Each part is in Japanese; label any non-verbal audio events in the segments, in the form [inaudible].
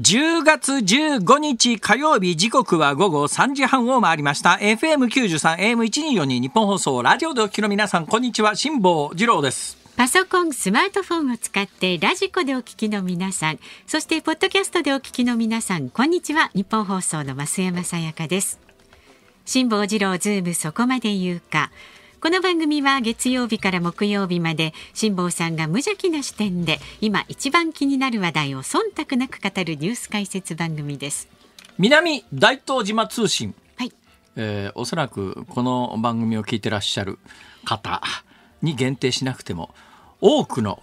10月15日火曜日時刻は午後3時半を回りました。FM93、AM1242 日本放送、ラジオでお聞きの皆さん、こんにちは。辛坊二郎です。パソコン、スマートフォンを使ってラジコでお聞きの皆さん、そしてポッドキャストでお聞きの皆さん、こんにちは。日本放送の増山さやかです。辛坊二郎ズームそこまで言うか。この番組は月曜日から木曜日まで辛坊さんが無邪気な視点で今一番気になる話題を忖度なく語るニュース解説番組です南大東島通信、はいえー、おそらくこの番組を聞いてらっしゃる方に限定しなくても多くの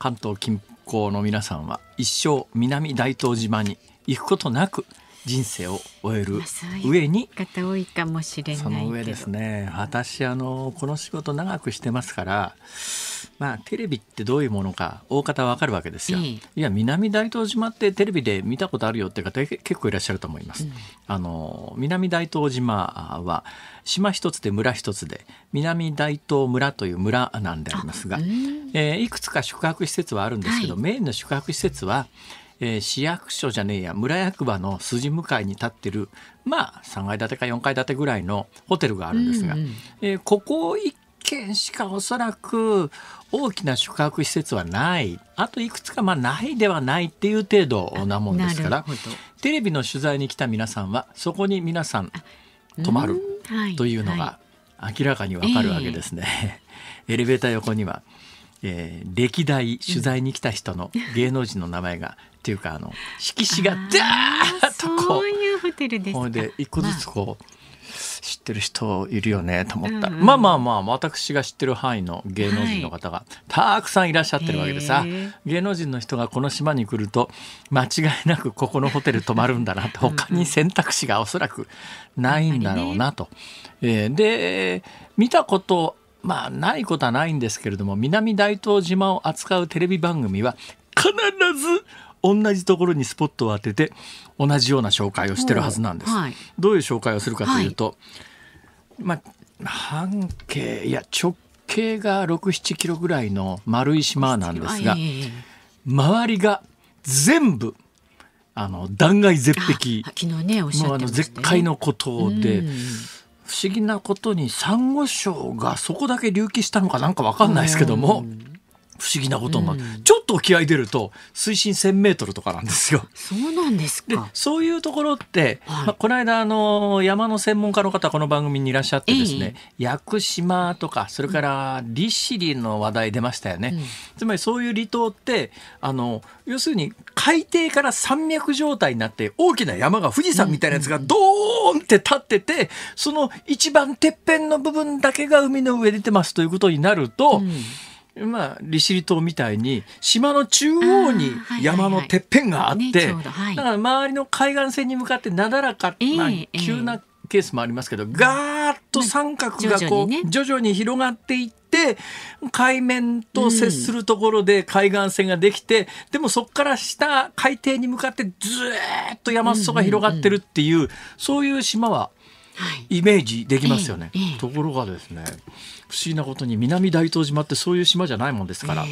関東近郊の皆さんは一生南大東島に行くことなく人生を終える上に、ま多いかもしれないその上ですね私あのこの仕事長くしてますからまあテレビってどういうものか大方わかるわけですよ、いや南大東島ってテレビで見たことあるよって方結構いらっしゃると思います、うん、あの南大東島は島一つで村一つで南大東村という村なんでありますが、えー、いくつか宿泊施設はあるんですけど、はい、メインの宿泊施設は、うんえー、市役所じゃねえや村役場の筋向かいに立ってるまあ3階建てか4階建てぐらいのホテルがあるんですが、うんうん、えー、ここ1軒しかおそらく大きな宿泊施設はないあといくつかまあないではないっていう程度なもんですからテレビの取材に来た皆さんはそこに皆さん泊まるというのが明らかにわかるわけですね。えー、[laughs] エレベーター横にはえー、歴代取材に来た人の芸能人の名前がっていうかあの色紙がダーッとこうそういうホテルでで一個ずつこう、まあ知ってる人いるよねと思った、ら、うん、まあまあまあ私が知ってる範囲の芸能人の方がたくさんいらっしゃってるわけでさ、はい、芸能人の人がこの島に来ると間違いなくここのホテル泊まるんだなっと他に選択肢がおそらくないんだろうなと。ね、で見たことまあないことはないんですけれども南大東島を扱うテレビ番組は必ず同じところにスポットを当てて同じような紹介をしてるはずなんです。はい、どういう紹介をするかというと、まあ半径いや直径が67キロぐらいの丸い島なんですが、周りが全部あの断崖絶壁昨日ねおっしゃ絶海のことで、不思議なことにサンゴ礁がそこだけ隆起したのかなんかわかんないですけども。うん不思議なことになる、うん、ちょっと沖合出ると水深1,000メートルとかなんですよ。そうなんですかそういうところって、はい、まあ、この間あの山の専門家の方この番組にいらっしゃってですね、えー、屋久島とかそれから利尻の話題出ましたよね、うん、つまりそういう離島ってあの要するに海底から山脈状態になって大きな山が富士山みたいなやつがドーンって立っててその一番てっぺんの部分だけが海の上出てますということになると。うんまあ、利尻島みたいに島の中央に山のてっぺんがあって、だから周りの海岸線に向かってなだらか、まあ、急なケースもありますけど、えー、ガーッと三角がこう、ね、徐々に広がっていって。海面と接するところで海岸線ができて、うん、でもそこから下海底に向かってずっと山裾が広がってるっていううんうんうん、そういう島はイメージできますよね、はい、ところがですね不思議なことに南大東島ってそういう島じゃないもんですから、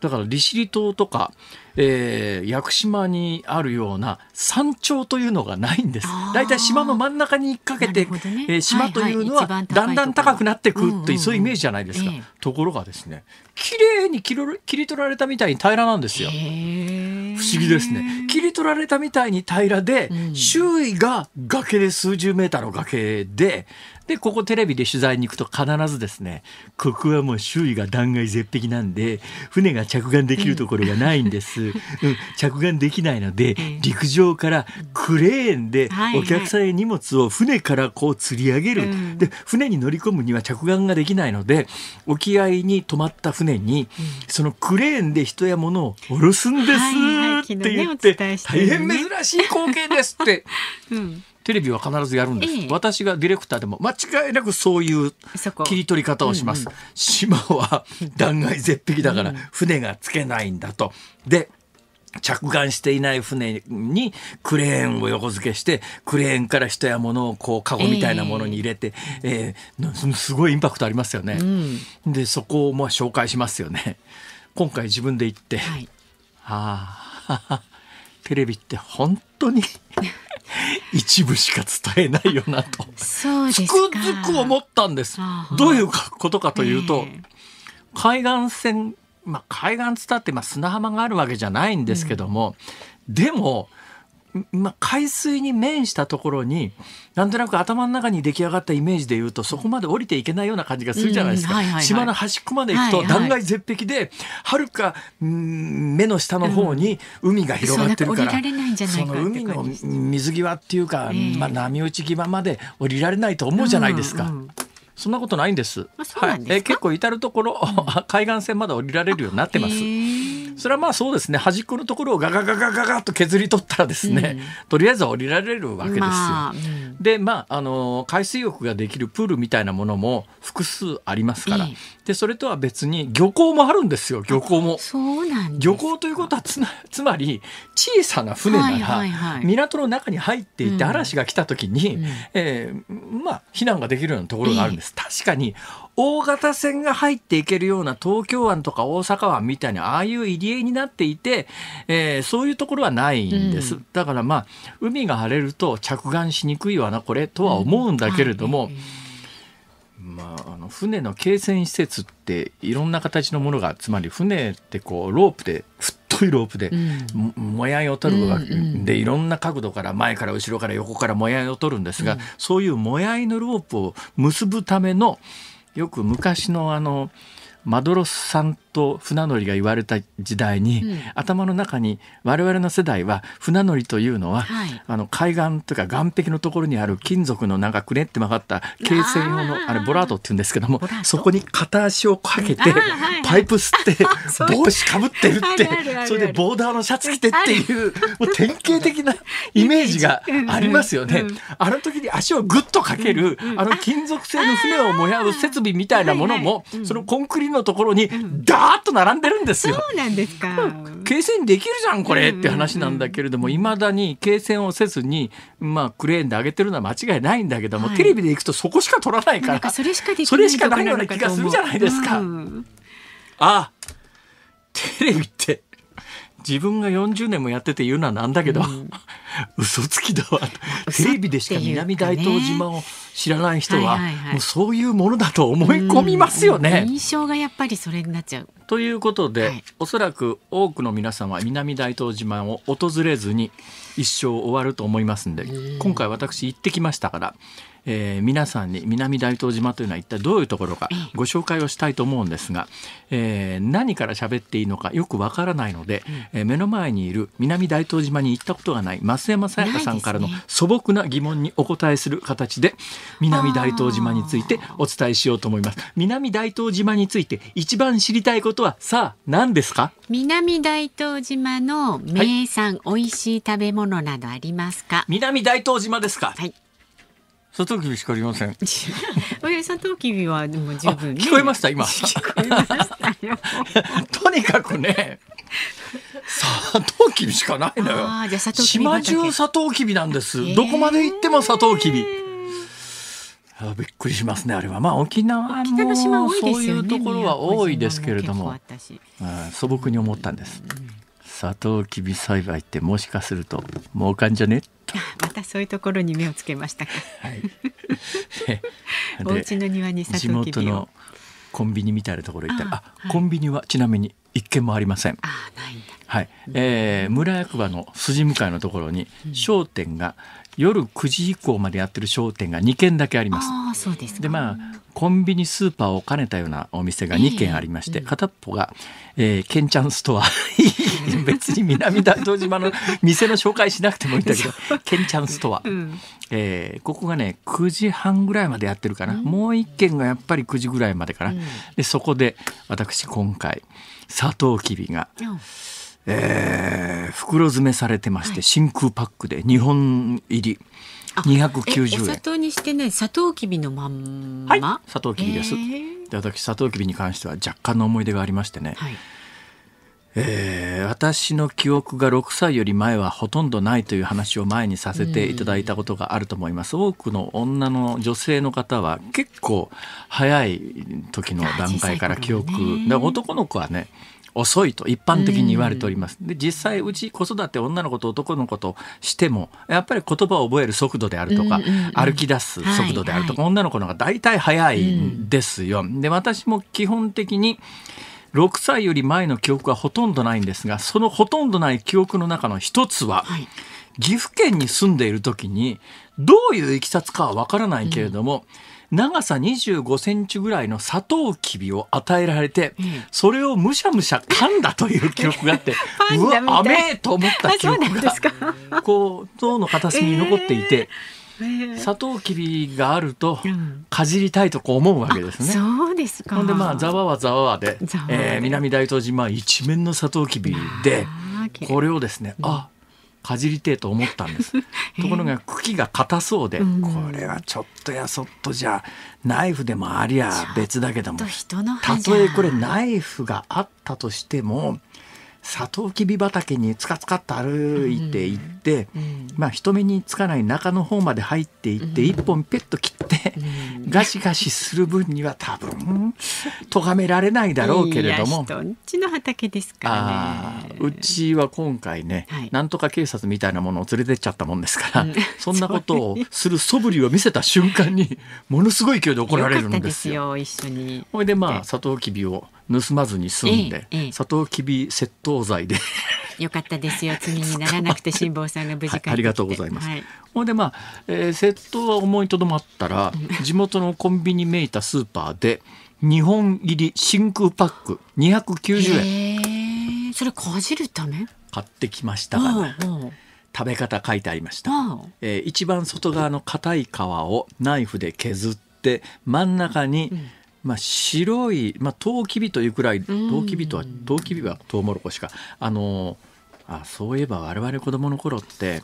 だから利尻島とかえー、屋久島にあるような山頂というのがないんです。だいたい島の真ん中に引っ掛けて、ねえー、島というのはだんだん高くなってくくという、そういうイメージじゃないですか。ところがですね、綺麗に切り取られたみたいに平らなんですよ。不思議ですね切り取られたみたいに平らで、うん、周囲が崖で数十メーターの崖ででここテレビで取材に行くと必ずですねここはもう周囲が断崖絶壁なんで船が着岸できるところがないんです、、うん、着岸できないので、陸上からクレーンでお客さんへ荷物を船からこう釣り上げる、はいはい、で船に乗り込むには着岸ができないので沖合に泊まった船に、そのクレーンで人や物を降ろすんですって言って、はいはいね大変珍しい光景ですって。[laughs] うんテレビは必ずやるんです、ええ、私がディレクターでも間違いなくそういう切り取り方をします、うんうん、島は断崖絶壁だから船がつけないんだとで着岸していない船にクレーンを横付けしてクレーンから人や物をこうカゴみたいなものに入れて、えー、えー、すごいインパクトありますよね。うん、でそこをまあ紹介しますよね。[laughs] 今回自分で行って、はい、あ [laughs] テレビって本当に [laughs] 一部しか伝えないよなとつくづく思ったんです。どういうことかというと、えー、海岸線まあ、海岸伝ってまあ砂浜があるわけじゃないんですけども、うん、でも、まあ、海水に面したところになんとなく頭の中に出来上がったイメージでいうとそこまで降りていけないような感じがするじゃないですか、うんはいはいはい、島の端っこまで行くと断崖絶壁ではる、か目の下の方に海が広がってるから、うん、その海の水際っていうか、えー、まあ、波打ち際まで降りられないと思うじゃないですか。うんうんそんなことないんです。はい、え結構至る所、[laughs] 海岸線まで降りられるようになってます。それはまあそうですね端っこのところをガガガガガガッと削り取ったらですね、うん、とりあえずは降りられるわけですよ。まあうん、でまああの海水浴ができるプールみたいなものも複数ありますから、えでそれとは別に漁港もあるんですよ漁港も。そうなん漁港ということはつつまり小さな船なら港の中に入っていて嵐が来た時に、うん、えー、まあ避難ができるようなところがあるんです。え、確かに大型船が入っていけるような東京湾とか大阪湾みたいにああいう入り江になっていて、えー、そういうところはないんです、うん、だからまあ海が晴れると着岸しにくいわなこれとは思うんだけれども。うんはいまあ、あの船の軽船施設っていろんな形のものがつまり船ってこうロープで太いロープで、うん、もやいを取るわけで、うんうん、いろんな角度から前から後ろから横からもやいを取るんですが、うん、そういうもやいのロープを結ぶための、よく昔のあのマドロスさんと船乗りが言われた時代に、うん、頭の中に我々の世代は船乗りというのは、はい、あの海岸とか岸壁のところにある金属のなんかくねって曲がった軽線用のあれボラードって言うんですけどもそこに片足をかけて、パイプ吸って [laughs] 帽子かぶってるってそれでボーダーのシャツ着てっていうもう典型的なイメージがありますよね。あの時に足をぐっとかける、あの金属製の船を燃やう設備みたいなものも、そのコンクリのところにダーと並んでるんですよ。そうなんですか。継戦できるじゃんこれって話なんだけれども、いまだに継戦をせずに、まあクレーンで上げてるのは間違いないんだけども、はい、テレビで行くとそこしか取らないから、それしかそれしかないような気がするじゃないですか。うん、あ、テレビって自分が40年もやってて言うのはなんだけど。うん嘘つきだわテレビでしか南大東島を知らない人はもうそういうものだと思い込みますよね。印象がやっぱりそれになっちゃうということで、はい、おそらく多くの皆さんは南大東島を訪れずに一生終わると思いますんで今回私行ってきましたから、えー、皆さんに南大東島というのは一体どういうところかご紹介をしたいと思うんですが、えー、何から喋っていいのかよくわからないので、えー、目の前にいる南大東島に行ったことがない増山さやかさんからの素朴な疑問にお答えする形で南大東島についてお伝えしようと思います南大東島について一番知りたいことはさあ何ですか南大東島の名産、はい、美味しい食べ物などありますか南大東島ですかはいサトウキビしかありません。[laughs] サトウキビはでも十分、ね、聞こえました今。[laughs] [laughs] とにかくね。砂糖きびしかないのよ島中トウきびなんです、えー、どこまで行ってもトウきびびっくりしますねあれはまあ沖縄もそういうところは多いですけれども、素朴に思ったんです、サトウキビ栽培ってもしかすると儲かんじゃね [laughs] またそういうところに目をつけましたか、はい、[laughs] お家の庭に地元のコンビニみたいなところ行ったらああ、はい、コンビニはちなみに一軒もありません。はい、えー、村役場の筋向かいのところに商店が夜9時以降までやってる商店が2軒だけあります。あそうですでまあコンビニスーパーを兼ねたようなお店が2軒ありまして、えー片っぽが、えー、ケンちゃんストア別に南大東島の [laughs] 店の紹介しなくてもいいんだけどケンちゃんストア、うん、えー、ここがね9時半ぐらいまでやってるかな、うん、もう1軒がやっぱり9時ぐらいまでかな、でそこで私今回サトウキビが。うんえー、袋詰めされてまして、はい、真空パックで日本入り二百九十円砂糖にしてね砂糖きびのまんま、はい、砂糖きびです、で私砂糖きびに関しては若干の思い出がありましてね、はいえー、私の記憶が6歳より前はほとんどないという話を前にさせていただいたことがあると思います、多くの女の女性の方は結構早い時の段階から記憶、ね、男の子はね遅いと一般的に言われております。で実際うち子育て女の子と男の子としてもやっぱり言葉を覚える速度であるとか、うんうんうん、歩き出す速度であるとか、はいはい、女の子の方が大体早いんですよ。で私も基本的に、6歳より前の記憶はほとんどないんですがそのほとんどない記憶の中の一つは、はい、岐阜県に住んでいる時にどういういきさつかはわからないけれども、うん、長さ25センチぐらいのサトウキビを与えられて、うん、それをむしゃむしゃ噛んだという記憶があって [laughs] うわ甘えと思った記憶がこう脳の片隅に残っていて。えーサトウキビがあるとかじりたいとこう思うわけですね。そうですか。ほんでまあざわはざわで、えー、南大東島一面のサトウキビでこれをですね、あかじりてえと思ったんです。[laughs] ところが茎が硬そうで、これはちょっとやそっとじゃナイフでもありゃ別だけどもたとえこれナイフがあったとしてもサトウキビ畑につかつかっと歩いていって、うん、まあ、人目につかない中の方まで入っていって、一本ペッと切って、うん、ガシガシする分には多分咎められないだろうけれどもうちの畑ですからねうちは今回ね、はい、なんとか警察みたいなものを連れてっちゃったもんですから、そんなことをする素振りを見せた瞬間にものすごい勢いで怒られるんですよ。よ一緒にほいでまあサトウキビを盗まずに済んで、ええ、サトウキビ窃盗罪で [laughs] よかったですよ罪にならなくて辛坊さんが無事帰ってきて、はい、ありがとうございます、はい、ほんでまあ、えー、窃盗は思いとどまったら地元のコンビニめいたスーパーで日本入り真空パック290円、えー、それかじるため買ってきましたうん、食べ方書いてありました、えー、一番外側の硬い皮をナイフで削って真ん中に、うんまあ、白い、まあ、トウキビというくらいトウキビとはトウキビはトウモロコシかあのあそういえば我々子供の頃って、はい、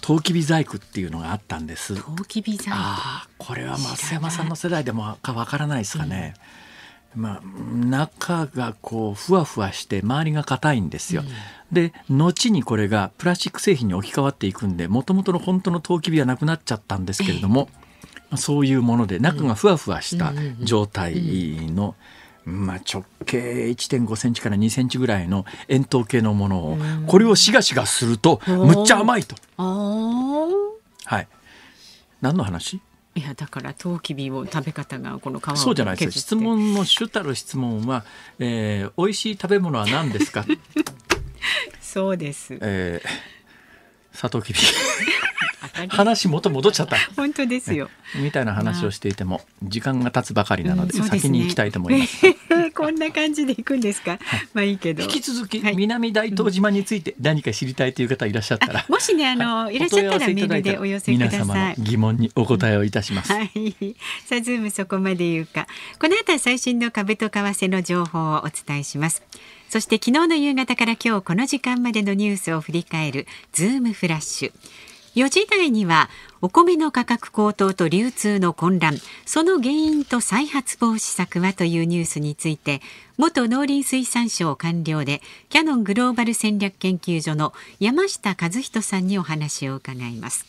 トウキビ細工っていうのがあったんですトウキビ細工あこれは松山さんの世代でもかわからないですかね、うん、まあ、中がこうふわふわして周りが硬いんですよ、うん、で後にこれがプラスチック製品に置き換わっていくんでもともとの本当のトウキビはなくなっちゃったんですけれども、えそういうもので中がふわふわした状態の、まあ、直径1.5センチから2センチぐらいの円筒形のものをこれをしがしがするとむっちゃ甘いと。はい、何の話いやだからトウキビを食べ方がこの皮をそうじゃないです質問の主たる質問は、えー、美味しい食べ物は何ですか [laughs] そうです、えー、サトウキビ話元戻っちゃった本当ですよみたいな話をしていても時間が経つばかりなので、先に行きたいと思います [laughs] こんな感じで行くんですか、はい、まあいいけど引き続き、はい、南大東島について何か知りたいという方いらっしゃったら、もしねあの、はい、いらっしゃったらメールでお寄せください皆様の疑問にお答えをいたします、うん、はい。さあズームそこまで言うかこの後は最新の株と為替の情報をお伝えしますそして昨日の夕方から今日この時間までのニュースを振り返るズームフラッシュ4時台にはお米の価格高騰と流通の混乱その原因と再発防止策はというニュースについて元農林水産省官僚でキヤノングローバル戦略研究所の山下和人さんにお話を伺います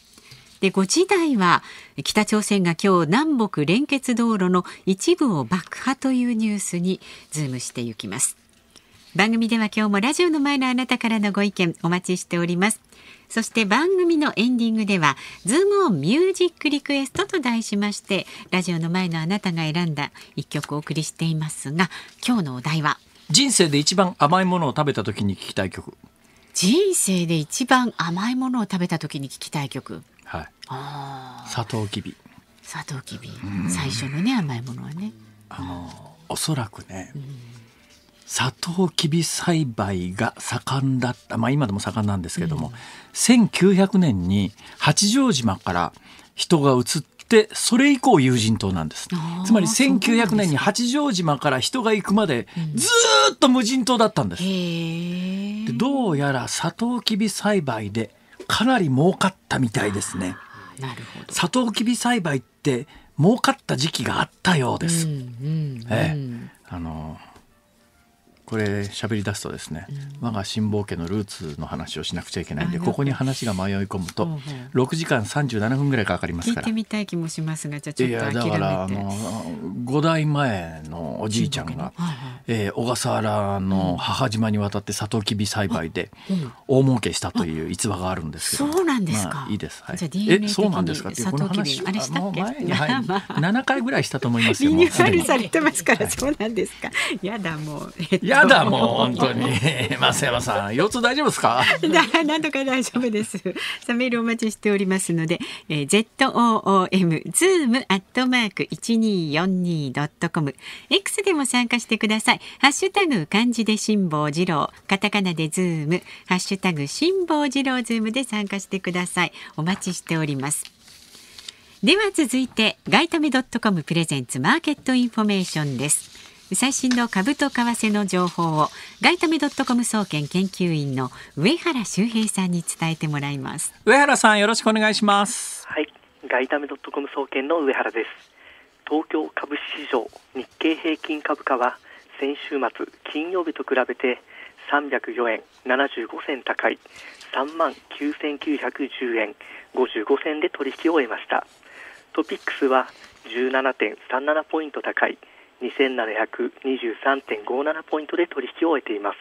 で5時台は北朝鮮が今日南北連結道路の一部を爆破というニュースにズームしていきます番組では今日もラジオの前のあなたからのご意見お待ちしておりますそして番組のエンディングではズームオンミュージックリクエストと題しましてラジオの前のあなたが選んだ一曲お送りしていますが今日のお題は人生で一番甘いものを食べた時に聞きたい曲人生で一番甘いものを食べた時に聞きたい曲はいあサトウキビサトウキビ最初のね甘いものはねあのおそらくね、うんサトウキビ栽培が盛んだった、まあ、今でも盛んなんですけども、うん、1900年に八丈島から人が移ってそれ以降有人島なんですつまり1900年に八丈島から人が行くまでずっと無人島だったんです、うん、でどうやらサトウキビ栽培でかなり儲かったみたいですねなるほどサトウキビ栽培って儲かった時期があったようです、うんうん、ええ、あのーこれ喋り出すとですね、我が辛抱家のルーツの話をしなくちゃいけないんでここに話が迷い込むと6時間37分ぐらいかかりますから聞いてみたい気もしますがじゃちょっと諦めていやだからあの5代前のおじいちゃんが、えー、小笠原の母島に渡ってサトウキビ栽培で大儲けしたという逸話があるんですけど、そうなんですか、いいです、はい、じゃ DNA えそうなんですかっていうこの話あれしたっけ前に、はい、7回ぐらいしたと思いますよリニューアルされてますから、そうなんですかやだもうやだ [laughs] もう本当に増 [laughs] 山さん腰痛大丈夫ですかだ [laughs] なんとか大丈夫ですさメールお待ちしておりますので、えー、ZOOM zoom アットマーク 1242.com X でも参加してくださいハッシュタグ漢字で辛抱治郎カタカナでズームハッシュタグ辛抱治郎ズームで参加してくださいお待ちしておりますでは続いてガイタメ .com プレゼンツマーケットインフォメーションです最新の株と為替の情報を外為ドットコム総研研究員の上原修平さんに伝えてもらいます上原さんよろしくお願いしますはい外為ドットコム総研の上原です東京株式市場日経平均株価は先週末金曜日と比べて304円75銭高い3万9910円55銭で取引を終えましたトピックスは17.37ポイント高い2723.57ポイントで取引を終えています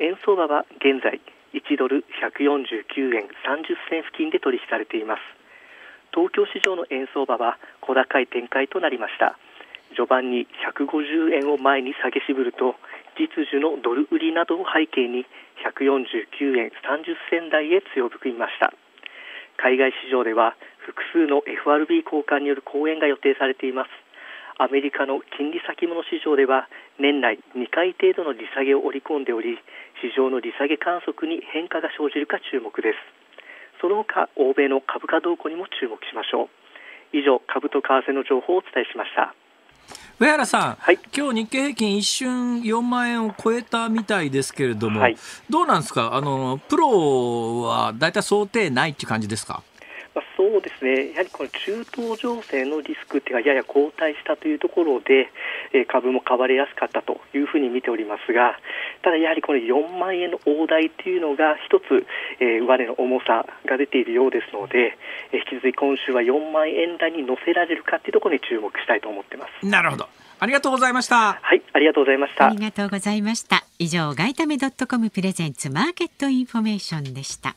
円相場は現在1ドル149円30銭付近で取引されています東京市場の円相場は小高い展開となりました序盤に150円を前に下げしぶると実需のドル売りなどを背景に149円30銭台へ強含みました海外市場では複数の FRB 交換による講演が予定されていますアメリカの金利先物市場では年内2回程度の利下げを織り込んでおり市場の利下げ観測に変化が生じるか注目ですその他欧米の株価動向にも注目しましょう以上株と為替の情報をお伝えしました上原さん、はい、今日日経平均一瞬4万円を超えたみたいですけれども、はい、どうなんですかあのプロは大体想定ないって感じですかまあ、そうですね、やはりこの中東情勢のリスクというのはやや後退したというところで、えー、株も買われやすかったというふうに見ておりますが、ただやはりこの4万円の大台というのが、一つ、えー、上値の重さが出ているようですので、えー、引き続き今週は4万円台に乗せられるかというところに注目したいと思ってます。なるほどありがとうございました。はい、ありがとうございました。ありがとうございました。以上、外為ドットコムプレゼンツマーケットインフォメーションでした。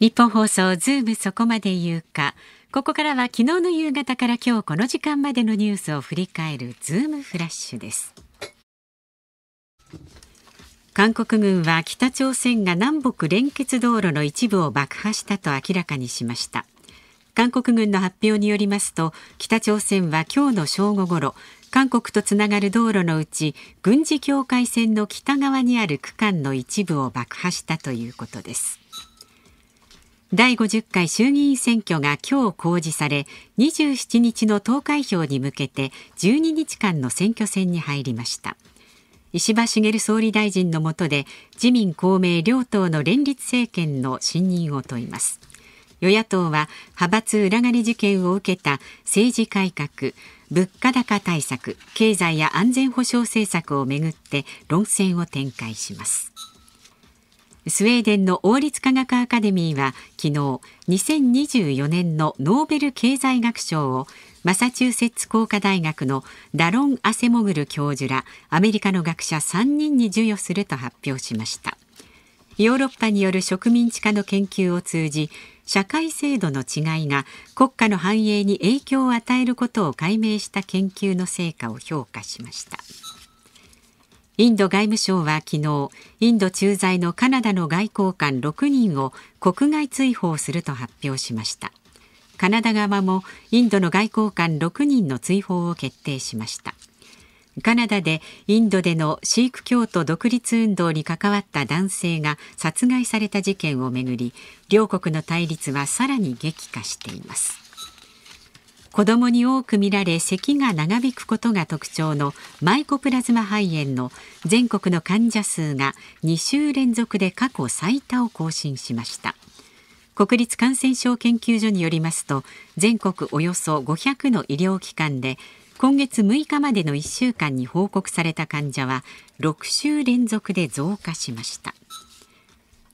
日本放送ズームそこまで言うかここからは昨日の夕方から今日この時間までのニュースを振り返るズームフラッシュです韓国軍は北朝鮮が南北連結道路の一部を爆破したと明らかにしました韓国軍の発表によりますと北朝鮮は今日の正午ごろ韓国とつながる道路のうち軍事境界線の北側にある区間の一部を爆破したということです第50回衆議院選挙が今日公示され27日の投開票に向けて12日間の選挙戦に入りました石破茂総理大臣の下で自民公明両党の連立政権の信任を問います与野党は派閥裏金事件を受けた政治改革物価高対策経済や安全保障政策をめぐって論戦を展開しますスウェーデンの王立科学アカデミーは昨日2024年のノーベル経済学賞をマサチューセッツ工科大学のダロン・アセモグル教授らアメリカの学者3人に授与すると発表しましたヨーロッパによる植民地化の研究を通じ社会制度の違いが国家の繁栄に影響を与えることを解明した研究の成果を評価しました。インド外務省は昨日インド駐在のカナダの外交官6人を国外追放すると発表しましたカナダ側もインドの外交官6人の追放を決定しましたカナダでインドでのシーク教徒独立運動に関わった男性が殺害された事件をめぐり両国の対立はさらに激化しています子どもに多く見られ咳が長引くことが特徴のマイコプラズマ肺炎の全国の患者数が2週連続で過去最多を更新しました国立感染症研究所によりますと全国およそ500の医療機関で今月6日までの1週間に報告された患者は6週連続で増加しました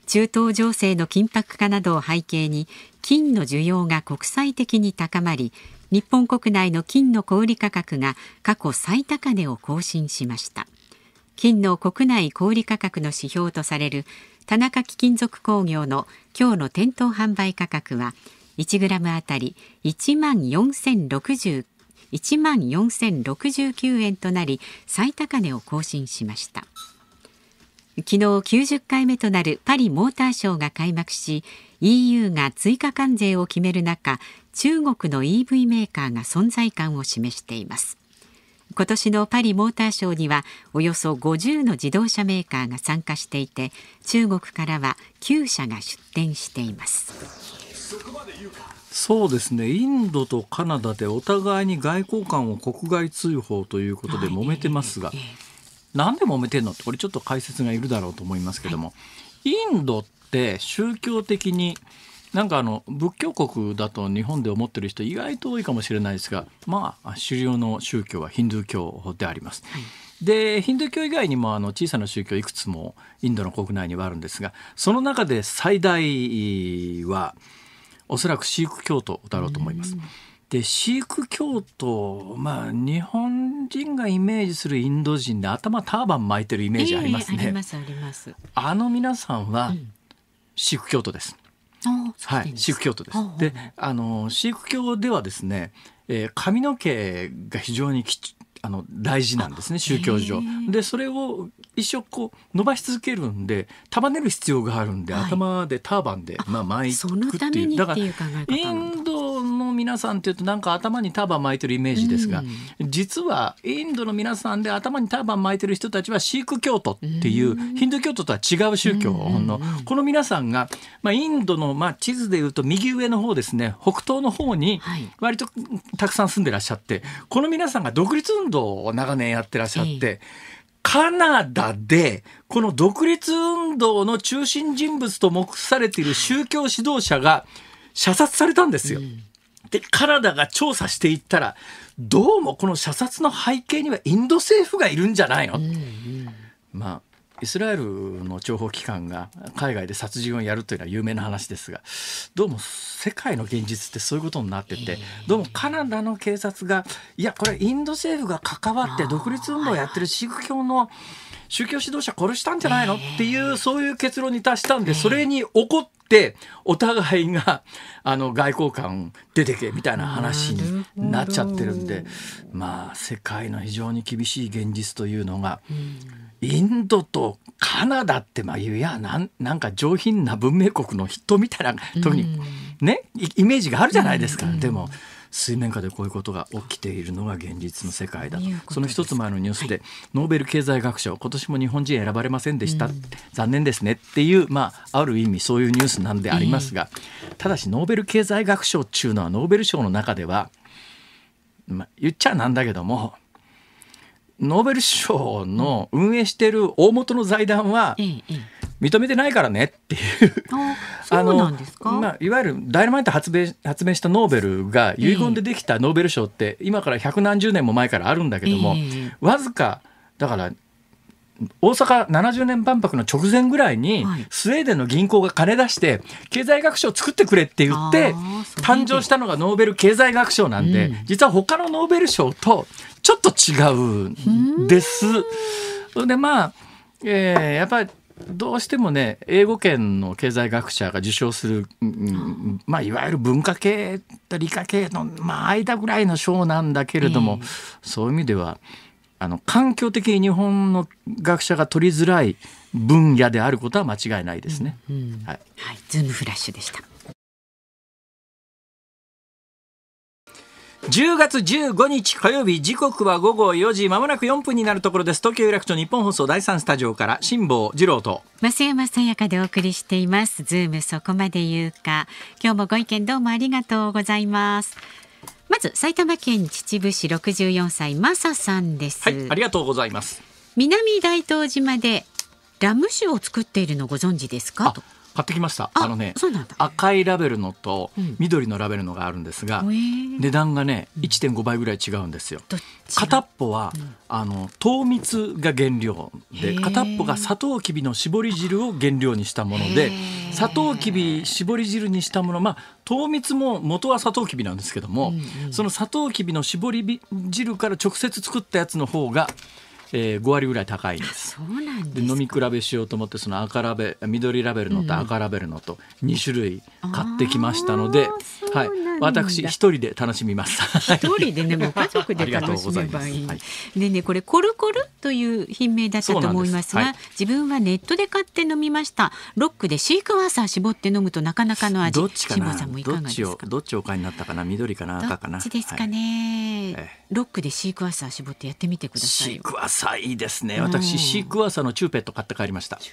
中東情勢の緊迫化などを背景に金の需要が国際的に高まり日本国内の金の小売価格が過去最高値を更新しました金の国内小売価格の指標とされる田中貴金属工業の今日の店頭販売価格は1ムあたり1万4069円となり最高値を更新しました昨日90回目となるパリモーターショーが開幕し EU が追加関税を決める中中国の EV メーカーが存在感を示しています今年のパリモーターショーにはおよそ50の自動車メーカーが参加していて中国からは9社が出展していますそうですねインドとカナダでお互いに外交官を国外追放ということで揉めてますが、はいえーえー何で揉めてんのってこれちょっと解説がいるだろうと思いますけども、インドって宗教的になんかあの仏教国だと日本で思ってる人意外と多いかもしれないですが、まあ、主流の宗教はヒンドゥー教であります。でヒンドゥー教以外にもあの小さな宗教いくつもインドの国内にはあるんですがその中で最大はおそらくシーク教徒だろうと思います。でシーク教徒まあ日本人がイメージするインド人で頭ターバン巻いてるイメージありますね。えー、ありますあります。あの皆さんは、シーク教徒です。うん、はい、シーク教徒です。で、あのシーク教ではですね、えー、髪の毛が非常にあの大事なんですね宗教上。でそれを一生こう伸ばし続けるんで束ねる必要があるんで、はい、頭でターバンで、まあ、巻いてっていうだからインド皆さんっていうとなんか頭にターバン巻いてるイメージですが、実はインドの皆さんで頭にターバン巻いてる人たちはシーク教徒っていうヒンドゥー教徒とは違う宗教のこの皆さんが、まあ、インドの、まあ、地図でいうと右上の方ですね北東の方に割とたくさん住んでらっしゃってこの皆さんが独立運動を長年やってらっしゃって。カナダでこの独立運動の中心人物と目されている宗教指導者が射殺されたんですよ。うんカナダが調査していったらどうもこの射殺の背景にはインド政府がいるんじゃないの、うんうん、まあイスラエルの諜報機関が海外で殺人をやるというのは有名な話ですがどうも世界の現実ってそういうことになっててどうもカナダの警察がいやこれインド政府が関わって独立運動をやってるシーク教の宗教指導者殺したんじゃないのっていうそういう結論に達したんでそれに怒っ、お互いが、あの、外交官出てけ、みたいな話になっちゃってるんで、まあ、世界の非常に厳しい現実というのが、インドとカナダって、まあ、いやなん、なんか上品な文明国の人みたいな、特に、ね、イメージがあるじゃないですか。でも、水面下でこういうことが起きているのが現実の世界だとその一つ前のニュースで、はい、ノーベル経済学賞今年も日本人選ばれませんでした、うん、残念ですねっていう、まあ、ある意味そういうニュースなんでありますが、えー、ただしノーベル経済学賞っていうのはノーベル賞の中では、ま言っちゃなんだけどもノーベル賞の運営してる大元の財団は、認めてないからねっていうあ、いわゆるダイナマイト発明発明したノーベルが遺言でできたノーベル賞って今から百何十年も前からあるんだけども、えわずかだから大阪70年万博の直前ぐらいに、スウェーデンの銀行が金出して経済学賞を作ってくれって言って誕生したのがノーベル経済学賞なんで、実は他のノーベル賞とちょっと違うです。でまあ、えー、やっぱりどうしてもね英語圏の経済学者が受賞する、うん、まあ、いわゆる文化系と理科系の、まあ、間ぐらいの賞なんだけれども、えー、そういう意味ではあの環境的に日本の学者が取りづらい分野であることは間違いないですね。うんうん、はい、はい、ズームフラッシュでした。10月15日火曜日時刻は午後4時まもなく4分になるところです東京有楽町日本放送第3スタジオから辛坊治郎と増山さやかでお送りしていますズームそこまで言うか今日もご意見どうもありがとうございますまず埼玉県秩父市64歳マサさんですはいありがとうございます南大東島でラム酒を作っているのご存知ですかと買ってきましたあのね赤いラベルのと緑のラベルのがあるんですが、うん、値段がね1.5倍ぐらい違うんですよ片っぽは、うん、あの糖蜜が原料で片っぽがサトウキビの絞り汁を原料にしたものでサトウキビ絞り汁にしたものまあ糖蜜も元はサトウキビなんですけども、うんうん、そのサトウキビの絞り汁から直接作ったやつの方がえー、5割ぐらい高いんですそうなで飲み比べしようと思ってその赤ラベ緑ラベルのと赤ラベルのと2種類買ってきましたので、うん、はい、私一人で楽しみます一人ででも家族で楽しめばいい [laughs] い、はい、でねこれコルコルという品名だったと思いますが、はい、自分はネットで買って飲みましたロックでシークワーサー絞って飲むとなかなかの味どっちかなどっちをどっちお買いになったかな緑かな赤かなどっちですかね、はい、ロックでシークワーサー絞ってやってみてくださいシークワーサー浅いですね。私、シークワーサーのチューペット買って帰りました。チ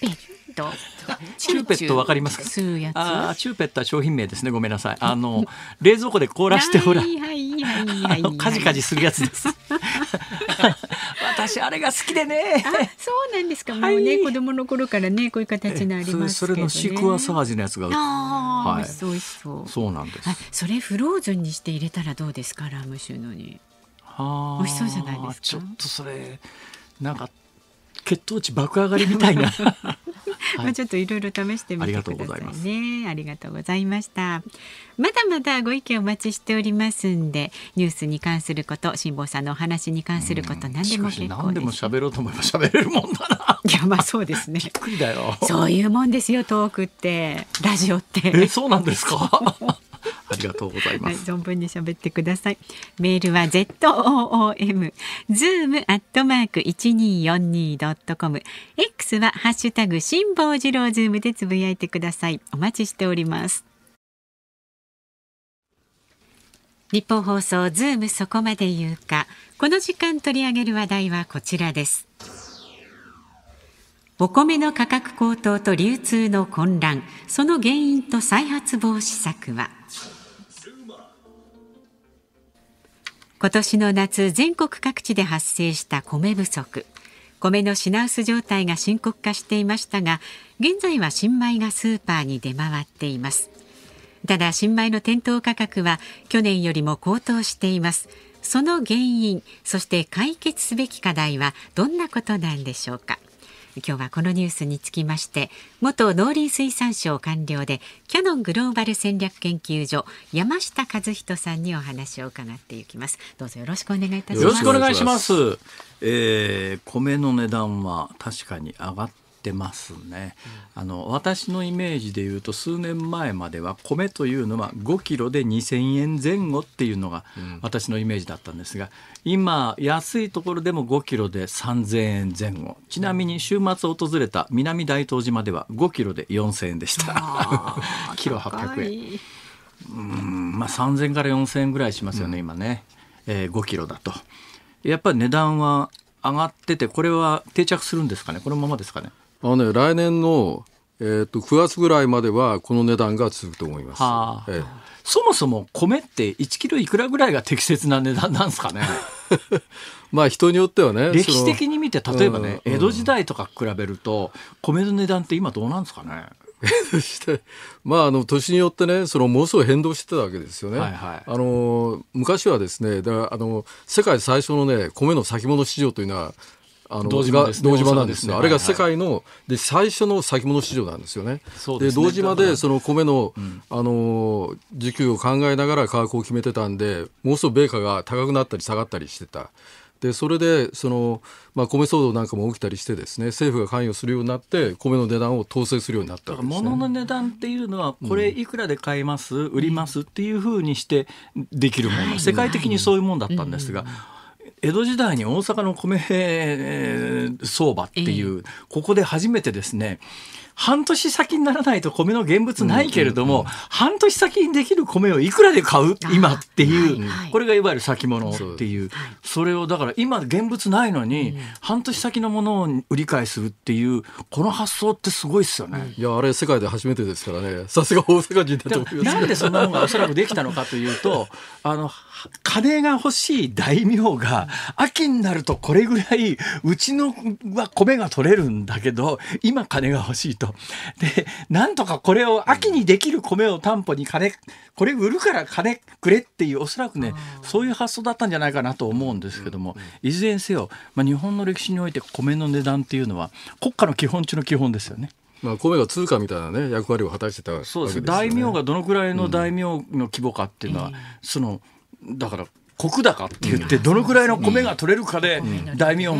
ューペット。チューペットわかりますか。ああ、チューペットは商品名ですね。ごめんなさい。あの、冷蔵庫で凍らしてほら。カジカジするやつです。私あれが好きでね。そうなんですか。もうね、子供の頃からね、こういう形のありますそれのシークワーサー味のやつが。あはい。そうそう。そうなんです。それフローズンにして入れたらどうですか、ラム酒のに。美味しそうじゃないですかちょっとそれなんか血糖値爆上がりみたいな [laughs] まあちょっといろいろ試してみてくださいねありがとうございましたまだまだご意見お待ちしておりますんでニュースに関すること辛坊さんのお話に関すること何でも結構です何でも喋ろうと思えば喋れるもんだないやまあそうですねびっくりだよそういうもんですよトークってラジオってえそうなんですかありがとうございます、はい、存分に喋ってくださいメールは z o o m zoom アットマーク一二四二ドットコム x はハッシュタグ辛坊治郎ズームでつぶやいてくださいお待ちしております日本放送ズームそこまで言うかこの時間取り上げる話題はこちらですお米の価格高騰と流通の混乱その原因と再発防止策は今年の夏全国各地で発生した米不足米の品薄状態が深刻化していましたが現在は新米がスーパーに出回っていますただ新米の店頭価格は去年よりも高騰していますその原因そして解決すべき課題はどんなことなんでしょうか今日はこのニュースにつきまして元農林水産省官僚でキャノングローバル戦略研究所山下和人さんにお話を伺っていきますどうぞよろしくお願いいたしますよろしくお願いします、えー、米の値段は確かに上がっってますね、うん、あの私のイメージでいうと数年前までは米というのは5キロで2,000円前後っていうのが私のイメージだったんですが、今安いところでも5キロで3,000円前後ちなみに週末訪れた南大東島では5キロで4,000円でした [laughs] キロ800円うんまあ3,000から4,000円ぐらいしますよね、うん、今ね、えー、5キロだとやっぱり値段は上がっててこれは定着するんですかねこのままですかねあのね、来年の、えー、と9月ぐらいまではこの値段が続くと思います。はあええ、そもそも米って1キロいくらぐらいが適切な値段なんですかね [laughs] まあ人によってはね歴史的に見て例えばね、うん、江戸時代とか比べると米の値段って今どうなんですかね [laughs] まあ、あの年によってねそのものすごい変動してたわけですよね。はいはい、あの昔はですねだあの世界最初の、ね、米の先物市場というのはあの堂島、ね、堂島なんですね、あれが世界の、はいはい、で最初の先物市場なんですよね。で、ね、堂島でその米の、需、あの時給を考えながら価格を決めてたんで、もうすぐ米価が高くなったり下がったりしてた。でそれでその、まあ、米騒動なんかも起きたりしてですね政府が関与するようになって米の値段を統制するようになったです、ね、物の値段っていうのはこれいくらで買います、うん、売りますっていうふうにしてできるもの世界的にそういうもんだったんですが。うんうん江戸時代に大阪の米相場っていう、ここで初めてですね半年先にならないと米の現物ないけれども、半年先にできる米をいくらで買う今っていう、これがいわゆる先物っていうそれをだから今現物ないのに、半年先のものを売り買いするっていうこの発想ってすごいですよね。いやあれ世界で初めてですからねさすが大阪人だと思います。なんでそんなものがおそらくできたのかというと [laughs] あの金が欲しい大名が、秋になるとこれぐらい、うちのは米が取れるんだけど、今金が欲しいと。で、なんとかこれを、秋にできる米を担保に金、これ売るから金くれっていう、おそらくね、そういう発想だったんじゃないかなと思うんですけども、いずれにせよ、まあ、日本の歴史において米の値段っていうのは、国家の基本中の基本ですよね。まあ、米が通貨みたいな、ね、役割を果たしてたわけです、ね、そうです大名がどのくらいの大名の規模かっていうのは、うん、そのだから国高って言ってどのくらいの米が取れるかで大名の、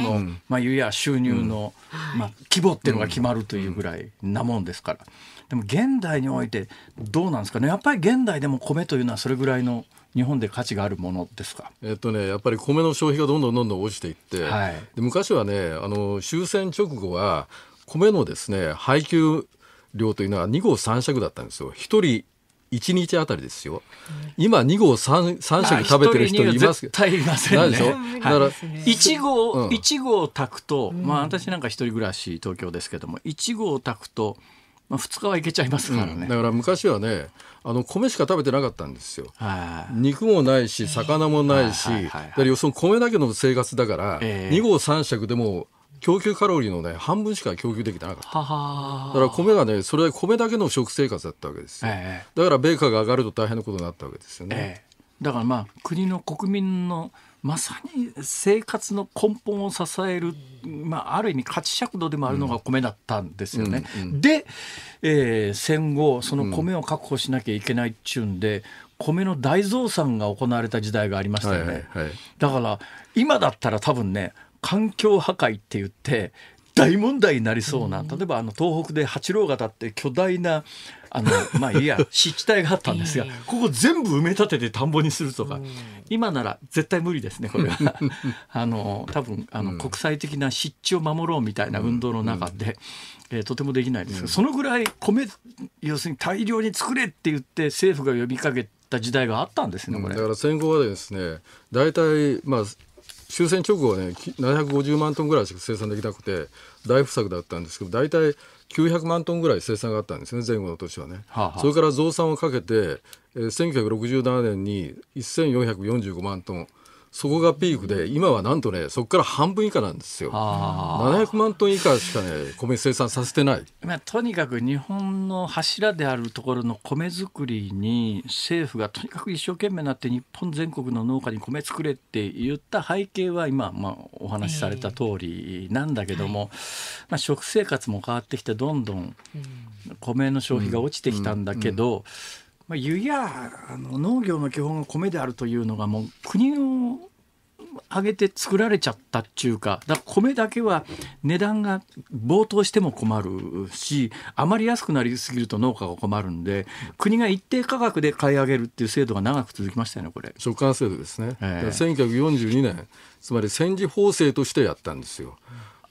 まあ、いや収入の、まあ、規模っていうのが決まるというぐらいなもんですからでも現代においてどうなんですかねやっぱり現代でも米というのはそれぐらいの日本で価値があるものですか、えっとね、やっぱり米の消費がどんどんどんどん落ちていって、はい、で昔はねあの終戦直後は米のですね配給量というのは2合3尺だったんですよ。1人1日あたりですよ、今2合 3, 3食食べてる人いますけど、まあ、ね、はい、だから1合、一、う合炊くと、まあ、私なんか一人暮らし東京ですけども1合炊くと、まあ、2日はいけちゃいますからね、うん、だから昔はねあの米しか食べてなかったんですよ、肉もないし魚もないし、だから要する米だけの生活だから、えー、2合3食でも供給カロリーのね半分しか供給できてなかっただから米がねそれは米だけの食生活だったわけですよ、えー、だから米価が上がると大変なことになったわけですよね、えー、だからまあ国の国民のまさに生活の根本を支える、まあ、ある意味価値尺度でもあるのが米だったんですよね。うんうんうん、で、えー、戦後その米を確保しなきゃいけないっちゅうんで、うん、米の大増産が行われた時代がありましたよね。はいはいはい、だから今だったら多分ね環境破壊って言って大問題になりそうな、例えばあの東北で八郎潟って巨大なあの [laughs] まあいや湿地帯があったんですが、ここ全部埋め立てて田んぼにするとか、今なら絶対無理ですねこれは [laughs] あの多分あの、国際的な湿地を守ろうみたいな運動の中で、えー、とてもできないですが、うん、そのぐらい米要するに大量に作れって言って政府が呼びかけた時代があったんですねこれ、だから戦後はですね大体まあ終戦直後はね750万トンぐらいしか生産できなくて大不作だったんですけど大体900万トンぐらい生産があったんですね前後の年はね、はあはあ、それから増産をかけて、えー、1967年に1445万トンそこがピークで今はなんとねそこから半分以下なんですよ700万トン以下しかね米生産させてない、まあ、とにかく日本の柱であるところの米作りに政府がとにかく一生懸命になって日本全国の農家に米作れって言った背景は今、まあ、お話しされた通りなんだけども、えー、まあ、食生活も変わってきてどんどん米の消費が落ちてきたんだけど、うんうんうんまあ、湯やあの農業の基本が米であるというのがもう国を挙げて作られちゃったっちゅうかだか米だけは値段が暴騰しても困るしあまり安くなりすぎると農家が困るんで国が一定価格で買い上げるっていう制度が長く続きましたよねこれ所管制度ですね、えー、1942年つまり戦時法制としてやったんですよ。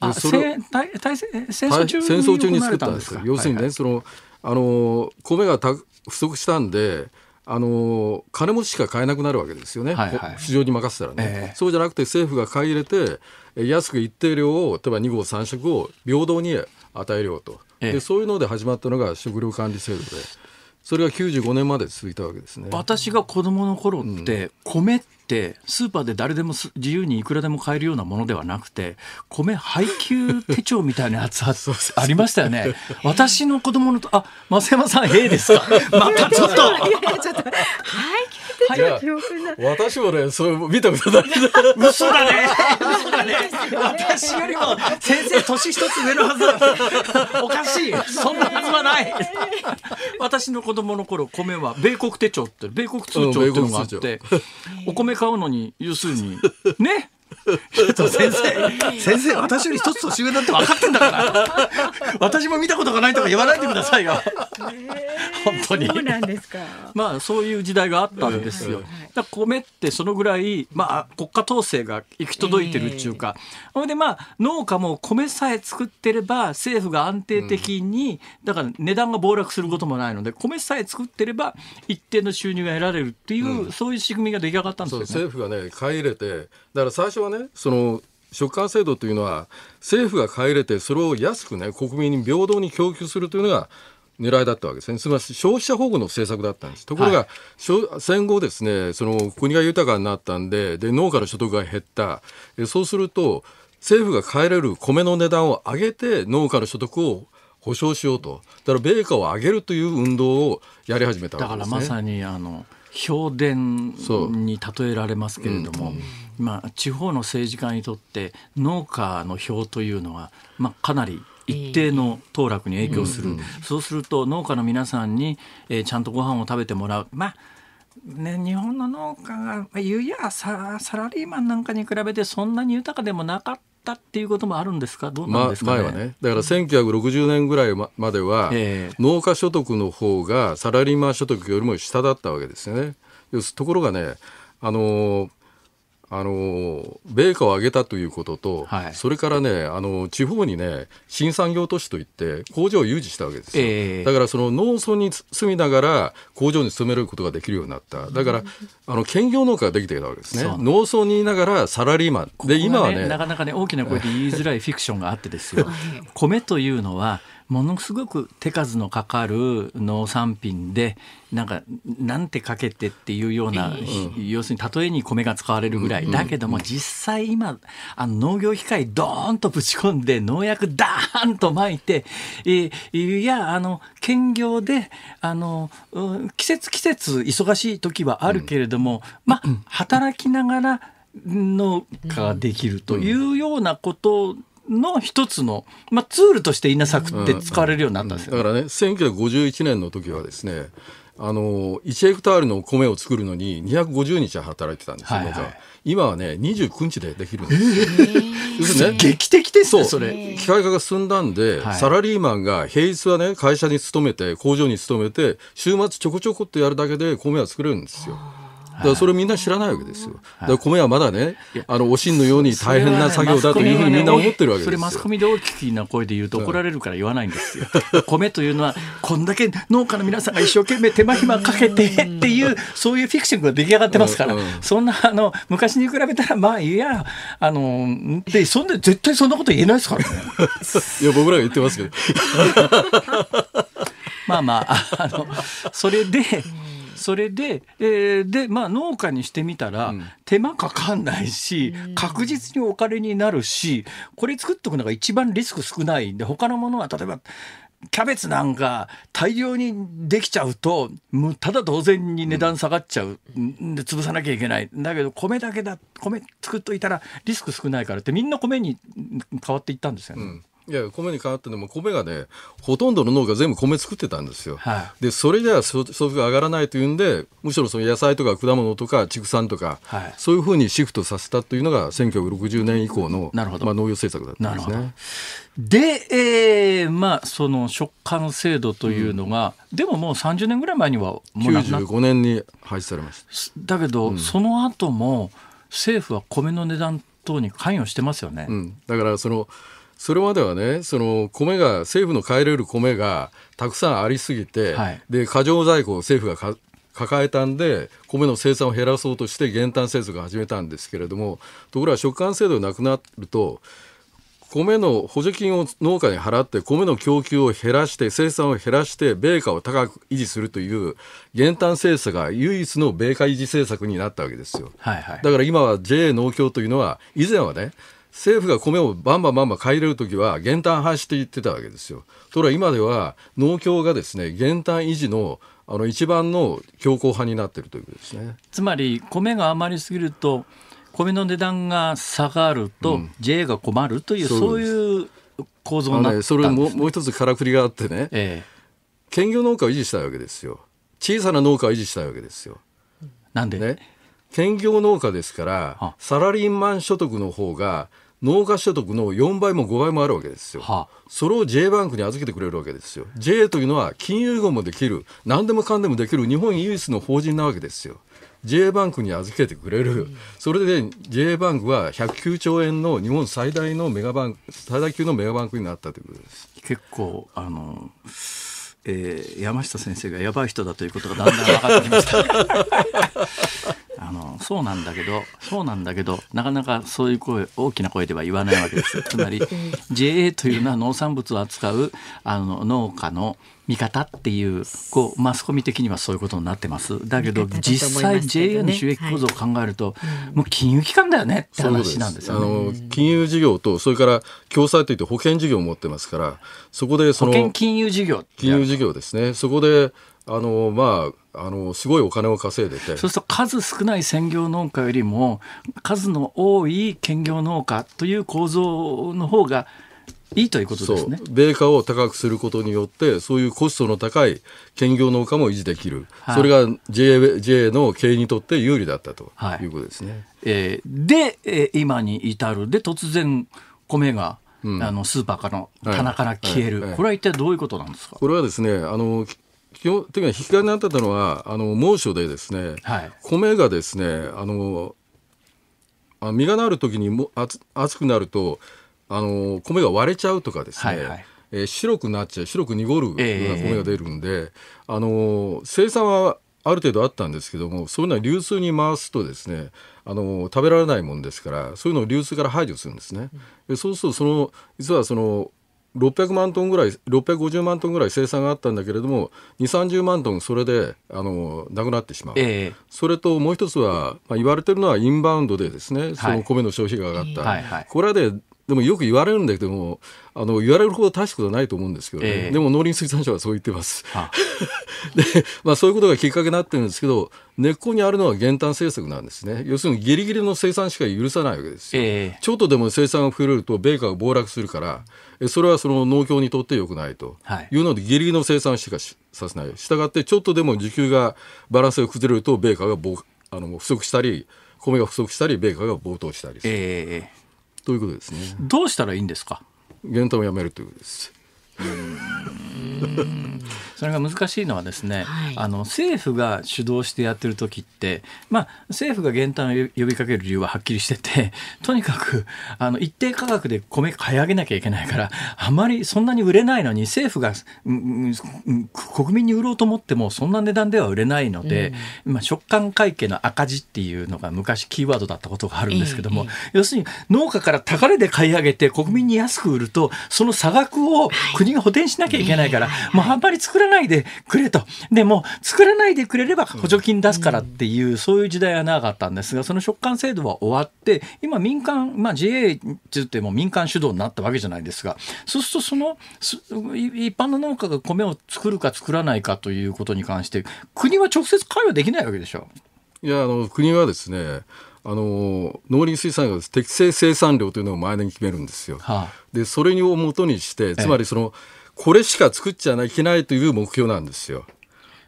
あそれ戦戦争中に作ったんですよ要するにね、はいはい、そのあの米がた不足したんで、あの金持ちしか買えなくなるわけですよね、はいはい、市場に任せたらね、えー、そうじゃなくて政府が買い入れて、安く一定量を、例えば2号、3食を平等に与えようと、えー、で、そういうので始まったのが食料管理制度で。それが95年まで続いたわけですね私が子どもの頃って、米っってスーパーで誰でも自由にいくらでも買えるようなものではなくて米配給手帳みたいなやつあ [laughs] ありましたよね私の子供のとあ増山さん A ですか [laughs] またちょっとはい、私もね、それ見たことない。嘘だね。嘘だね。私よりも先生年一つ上のはずだ。おかしい。そんなはずはない。[laughs] 私の子供の頃、米は米国手帳って、米国通帳っていうのがあって、お米買うのに要するに [laughs] ね先生先生私より一つ年上だって分かってんだから [laughs] 私も見たことがないとか言わないでくださいよ本当にそうなんですかまあそういう時代があったんですよ、だ米ってそのぐらいまあ国家統制が行き届いてるっていうか、ほんでまあ農家も米さえ作ってれば政府が安定的に、だから値段が暴落することもないので米さえ作ってれば一定の収入が得られるっていう、そういう仕組みが出来上がったんですよ、ね、政府がね買い入れてだから最初はねその食管制度というのは政府が買い入れてそれを安くね国民に平等に供給するというのが狙いだったわけですね。つまり消費者保護の政策だったんです。ところが、はい、戦後ですね、その国が豊かになったんで、で、農家の所得が減った。えそうすると、政府が買えれる米の値段を上げて農家の所得を保障しようとだから米価を上げるという運動をやり始めたわけです、ね、だからまさにあの評伝に例えられますけれども、うん、今地方の政治家にとって農家の票というのは、まあ、かなり一定の当落に影響する、うんうん、そうすると農家の皆さんに、えー、ちゃんとご飯を食べてもらう。まあね、日本の農家がまあ、いやサラリーマンなんかに比べてそんなに豊かでもなかっったっていうこともあるんですか、どうなんですか、ねま、前はね、だから1960年ぐらいまでは、農家所得の方がサラリーマン所得よりも下だったわけですよね。ところがねあのーあの米価を上げたということと、はい、それからねあの地方にね新産業都市といって工場を誘致したわけですよ、えー、だからその農村に住みながら工場に勤めることができるようになっただから、あの兼業農家ができてたわけですね農村にいながらサラリーマンで、ね、今はねなかなかね大きな声で言いづらいフィクションがあってですよ [laughs] 米というのはものすごく手数のかかる農産品でなんかなんてかけてっていうような、要するに例えに米が使われるぐらい、だけども実際今あの農業機械ドーンとぶち込んで農薬ダーンと撒いて、いやあの兼業であの、季節季節忙しい時はあるけれども、まあ働きながら農家ができるというようなこと、うんの一つの、まあ、ツールとして稲作って使われるようになったんですよ、ねうんうん、だからね1951年の時はですねあの1ヘクタールの米を作るのに250日働いてたんですよ、はいはい、今はね29日でできるんですよ。えー、ね、劇的ですねそれ機械化が進んだんで、はい、サラリーマンが平日はね会社に勤めて工場に勤めて週末ちょこちょこってやるだけで米は作れるんですよ。だからそれみんな知らないわけですよ。だから米はまだね、あのおしんのように大変な作業だというふうにみんな思ってるわけですよ。それマスコミで大きな声で言うと怒られるから言わないんですよ。米というのはこんだけ農家の皆さんが一生懸命手間暇かけてっていうそういうフィクションが出来上がってますから、そんなあの昔に比べたらまあいやあのでそんな絶対そんなこと言えないですからね。[laughs] いや僕らが言ってますけど。[laughs] まあまああのそれで。それで、えー、で、まあ農家にしてみたら、うん、手間かかんないし、確実にお金になるし、これ作っとくのが一番リスク少ないんで、他のものは例えば、キャベツなんか大量にできちゃうとただ同然に値段下がっちゃう、うん、で潰さなきゃいけないだけど米だけだ米作っといたらリスク少ないからってみんな米に変わっていったんですよね。うんいや米に変わってでも米がねほとんどの農家全部米作ってたんですよ、はい、でそれじゃ相続が上がらないというんでむしろその野菜とか果物とか畜産とか、はい、そういうふうにシフトさせたというのが1960年以降の、まあ、農業政策だったんですね。で、えー、まあその食感制度というのが、うん、でももう30年ぐらい前にはもう95年に廃止されましただけど、うん、その後も政府は米の値段等に関与してますよね、うん、だからそのそれまではねその米が政府の買えれる米がたくさんありすぎて、はい、で過剰在庫を政府が抱えたんで米の生産を減らそうとして減反政策を始めたんですけれどもところが食感制度がなくなると米の補助金を農家に払って米の供給を減らして生産を減らして米価を高く維持するという減反政策が唯一の米価維持政策になったわけですよ、はいはい、だから今は JA 農協というのは以前はね政府が米をバンバンバンバン買い入れるときは減反廃止って言ってたわけですよ。ところが今では農協がですね減反維持のあの一番の強硬派になっているということですね。つまり米が余りすぎると米の値段が下がると JA が困るという、うん、そういう構造になったんです、ね、それももう一つからくりがあってね、ええ、兼業農家を維持したいわけですよ小さな農家を維持したいわけですよ。なんでね兼業農家ですからサラリーマン所得の方が農家所得の4倍も5倍もあるわけですよ、はあ、それを J バンクに預けてくれるわけですよ J というのは金融合もできる何でもかんでもできる日本唯一の法人なわけですよ J バンクに預けてくれる、それで J バンクは109兆円の日本最大のメガバンク最大級のメガバンクになったということです結構あのえー、山下先生がやばい人だということがだんだん分かってきました。あのそうなんだけどそうなんだけどなかなかそういう声大きな声では言わないわけです [laughs] つまり JA というのは農産物を扱うあの農家の見方っていうこうマスコミ的にはそういうことになってますだけど実際 JA の収益構造を考えると、もう金融機関だよねって話なんですよ、ね、あの金融事業とそれから共済といって保険事業を持ってますからそこでその保険金融事業金融事業ですねそこであのまああのすごいお金を稼いでてそうすると数少ない専業農家よりも数の多い兼業農家という構造の方がいいということですね米価を高くすることによってそういうコストの高い兼業農家も維持できる、はい、それが JA, JA の経営にとって有利だったということですね。はい、えー、で、えー、今に至るで突然米があのスーパーからの棚から消える、はいはいはい、これは一体どういうことなんですかこれはですねあの基本的には引き金になったのはあの猛暑でですね、はい、米がですねあのあ実がなる時にも暑くなるとあの米が割れちゃうとかですね、はいはい、えー、白くなっちゃう白く濁るような米が出るんで、えー、あの生産はある程度あったんですけどもそういうのは流通に回すとですねあの食べられないもんですからそういうのを流通から排除するんですね。そうするとその実はその600万トンぐらい、650万トンぐらい生産があったんだけれども、2、30万トン、それであのなくなってしまう、えー、それともう一つは、まあ、言われてるのはインバウンドで、ですねその米の消費が上がった、はい、これででもよく言われるんだけどもあの言われるほど大したことはないと思うんですけど、ねえー、でも農林水産省はそう言ってます。[laughs] でまあ、そういうことがきっかけになってるんですけど根っこにあるのは減反政策なんですね要するにギリギリの生産しか許さないわけですよ、えー、ちょっとでも生産が増えると米価が暴落するからそれはその農協にとってよくないというので、ぎりギリギリの生産しかさせないしたがってちょっとでも需給がバランスが崩れると米価があの不足したり米が不足したり米価が暴騰したりする。えーということですねどうしたらいいんですか減反をやめるということですそれが難しいのはですね、はい、あの政府が主導してやってる時って、まあ、政府が減反を呼びかける理由ははっきりしてて [laughs] とにかくあの一定価格で米買い上げなきゃいけないからあまりそんなに売れないのに政府が、うんうん、国民に売ろうと思ってもそんな値段では売れないので、うん、まあ、食感会計の赤字っていうのが昔キーワードだったことがあるんですけども、えー、要するに農家から高値で買い上げて国民に安く売るとその差額を国が補填しなきゃいけないから、もうあんまり作らないでくれと。でも、作らないでくれれば補助金出すからっていう、そういう時代はなかったんですが、その食感制度は終わって、今民間、まあ JA って言っても民間主導になったわけじゃないですが、そうするとその、一般の農家が米を作るか作らないかということに関して、国は直接関与できないわけでしょ。いや、あの、国はですね、あの農林水産業適正生産量というのを前年決めるんですよ。はあ、でそれをもとにしてつまりその、これしか作っちゃいけないという目標なんですよ。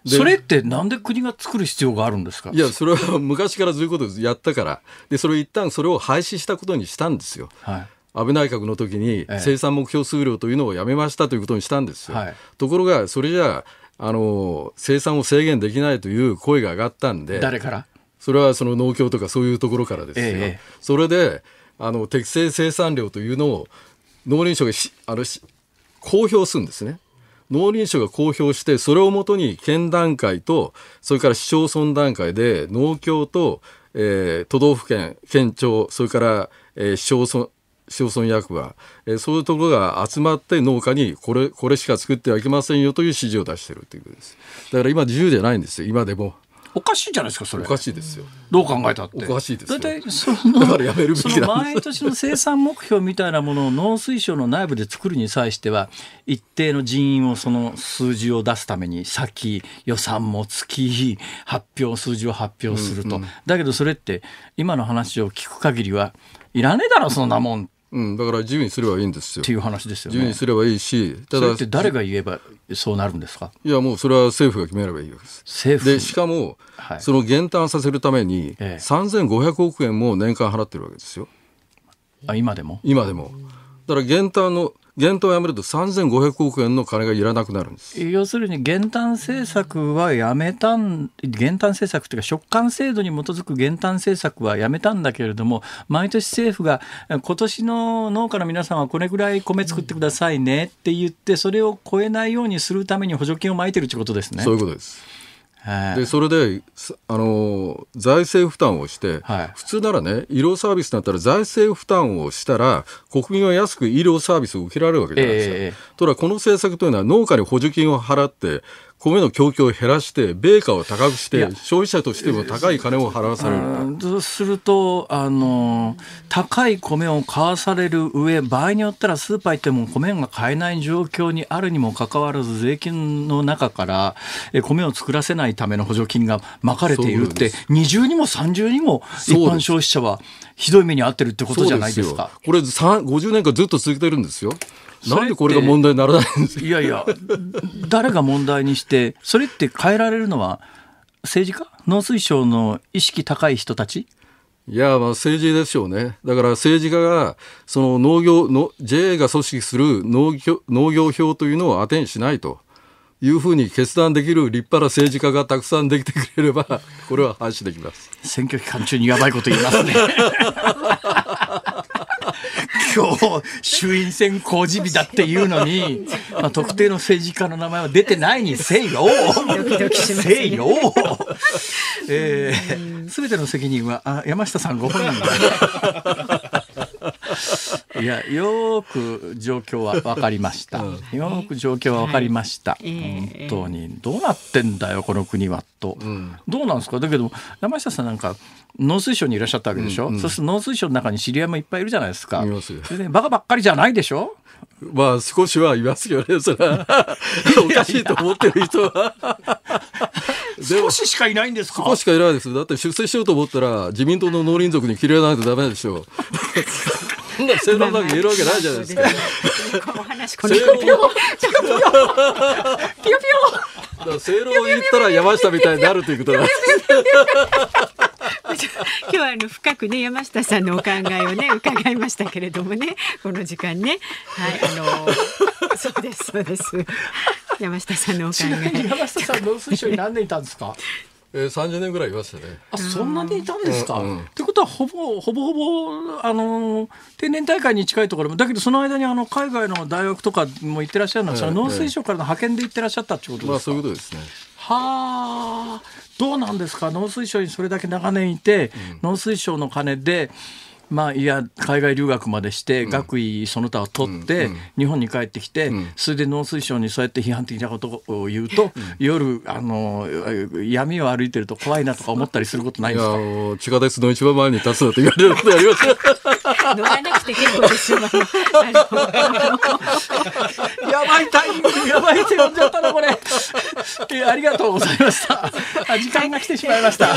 それってなんで国が作る必要があるんですかいやそれは昔からそういうことをやったからでそれ一旦それを廃止したことにしたんですよ。はい安倍内閣の時に生産目標数量というのをやめましたということにしたんですよ。はい、ところがそれじゃあの生産を制限できないという声が上がったんで誰からそれはその農協とかそういうところからですよ、ええ、それであの適正生産量というのを農林省があの公表するんですね。農林省が公表してそれをもとに県段階とそれから市町村段階で農協と、えー、都道府県県庁それから、えー、市町村市町村役場、えー、そういうところが集まって農家にこれこれしか作ってはいけませんよという指示を出しているということですだから今自由じゃないんですよ今でもおかしいじゃないですかそれおかしいですよどう考えたっておかしいですよ大体 [laughs] そのだからやめるべきだ毎年の生産目標みたいなものを農水省の内部で作るに際しては一定の人員をその数字を出すために先予算も月発表数字を発表すると、うんうん、だけどそれって今の話を聞く限りはいらねえだろそんなもんうん、だから自由にすればいいんですよ。っていう話ですよね。自由にすればいいし、ただ。って誰が言えばそうなるんですかいや、もうそれは政府が決めればいいわけです。政府で、しかも、はい、その減反させるために、ええ、3500億円も年間払ってるわけですよ。あ今でも今でも。だから減反の減反をやめると3500億円の金がいらなくなるんです要するに減反政策はやめたん減反政策というか食感制度に基づく減反政策はやめたんだけれども毎年政府が今年の農家の皆さんはこれぐらい米作ってくださいねって言ってそれを超えないようにするために補助金をまいてるってことですねそういうことですでそれであの財政負担をして、はい、普通ならね医療サービスだったら財政負担をしたら国民は安く医療サービスを受けられるわけじゃないですか。えー、この政策というのは農家に補助金を払って米の供給を減らして、米価を高くして、消費者としても高い金を払わされるするとあの、高い米を買わされる上、場合によったらスーパー行っても米が買えない状況にあるにもかかわらず、税金の中からえ米を作らせないための補助金がまかれているって、二重にも三重にも一般消費者はひどい目に遭ってるってことじゃないですか。すこれ50年間ずっと続けてるんですよ。なんでこれが問題にならないんですかいやいや、誰が問題にして、それって変えられるのは政治家農水省の意識高い人たちいやまあ政治でしょうね、だから政治家がその農業の JA が組織する農業農業票というのを当てにしないというふうに決断できる立派な政治家がたくさんできてくれれば、これは廃できます選挙期間中にやばいこと言いますね。[laughs] 今日衆院選公示日だっていうのに、[laughs] まあ、特定の政治家の名前は出てないにせよせいす、よすべ、ての責任はあ山下さんご本人だ [laughs] いやよく状況は分かりました、うん、よく状況は分かりました、はい、本当にどうなってんだよこの国はと、うん、どうなんですかだけど山下さんなんか農水省にいらっしゃったわけでしょ、うんうん、そうすると農水省の中に知り合いもいっぱいいるじゃないですかそれでバカばっかりじゃないでしょまあ少しはいますよねそれは [laughs] おかしいと思ってる人は [laughs] 少ししかいないんですか少ししかいないですだって出世しようと思ったら自民党の農林族に嫌いないとダメでしょうんな正論だけ言えるわけないじゃないですか。この正論ピヨピヨだから正論を言ったら山下みたいになるということな今日はあの深くね山下さんのお考えをね伺いましたけれどもねこの時間ねはいあのそうですそうです山下さんのお考え。山下さん農水省に何年いたんですか。え30年ぐらいいましたね。あそんなにいたんですか、うんうん、ってことはほぼほぼほぼ、あの定年大会に近いところもだけどその間にあの海外の大学とかも行ってらっしゃるのは、えー、農水省からの派遣で行ってらっしゃったってことですか、まあ、そういうことですね。はあどうなんですか農水省にそれだけ長年いて、うん、農水省の金で。まあ、いや海外留学までして学位その他を取って、日本に帰ってきて、それで農水省にそうやって批判的なことを言うと、夜あの闇を歩いてると怖いなとか思ったりすることないですか地下鉄の一番前に立つなと言われることありま乗らなくて結構ですよ。やばいタイミング、やばいって呼んじゃったな、これ。えありがとうございました。時間が来てしまいました。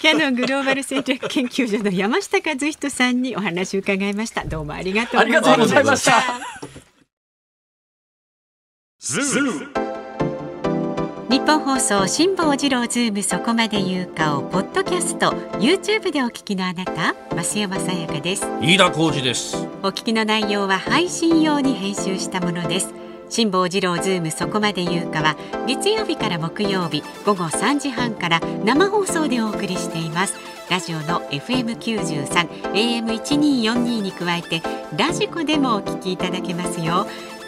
キャノングローバル戦略研究所の山下和人さんにお話を伺いました。どうもありがとうございました。日本放送辛坊治郎ズームそこまで言うかをポッドキャスト YouTube でお聞きのあなた増山さやかです飯田浩二ですお聞きの内容は配信用に編集したものです辛坊治郎ズームそこまで言うかは月曜日から木曜日午後三時半から生放送でお送りしていますラジオの FM93 AM1242 に加えてラジコでもお聞きいただけますよ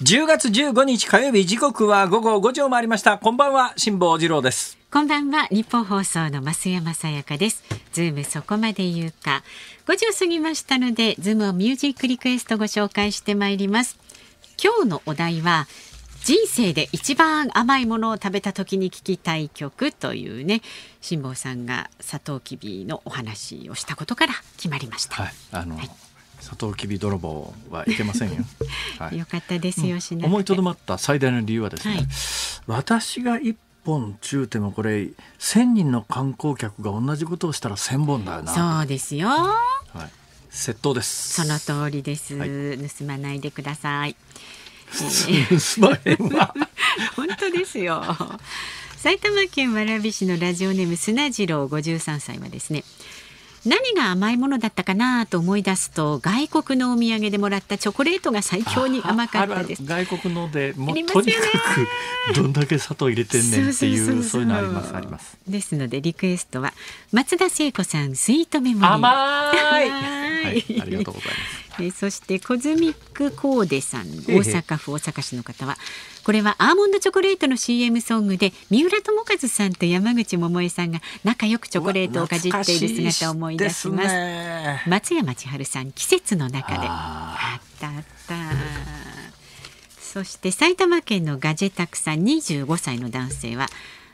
10月15日火曜日時刻は午後5時を回りましたこんばんは辛坊治郎ですこんばんは日本放送の増山さやかですズームそこまで言うか5時を過ぎましたのでズームをミュージックリクエストご紹介してまいります今日のお題は人生で一番甘いものを食べた時に聞きたい曲というね辛坊さんがサトウキビのお話をしたことから決まりました、はい、あの、はいサトウキビ泥棒はいけませんよ。[laughs] はい、よかったですよ、うん、思いとどまった最大の理由はですね、はい、私が一本中でもこれ千人の観光客が同じことをしたら千本だよな。そうですよ。はい、窃盗です。その通りです、はい、盗まないでください。[laughs] 盗まれは [laughs] 本当ですよ。埼玉県蕨市のラジオネーム砂次郎五十三歳はですね。何が甘いものだったかなと思い出すと外国のお土産でもらったチョコレートが最強に甘かったです外国のでもうとにかくどんだけ砂糖入れてんねんっていうそういうのありますありますですのでリクエストは松田聖子さんスイートメモリー甘いはい、ありがとうございますえそしてコズミックコーデさん大阪府大阪市の方は、ええこれはアーモンドチョコレートの CM ソングで三浦友和さんと山口百恵さんが仲良くチョコレートをかじっている姿を思い出します、ね、松山千春さん季節の中であったあったそして埼玉県のガジェタクさん25歳の男性は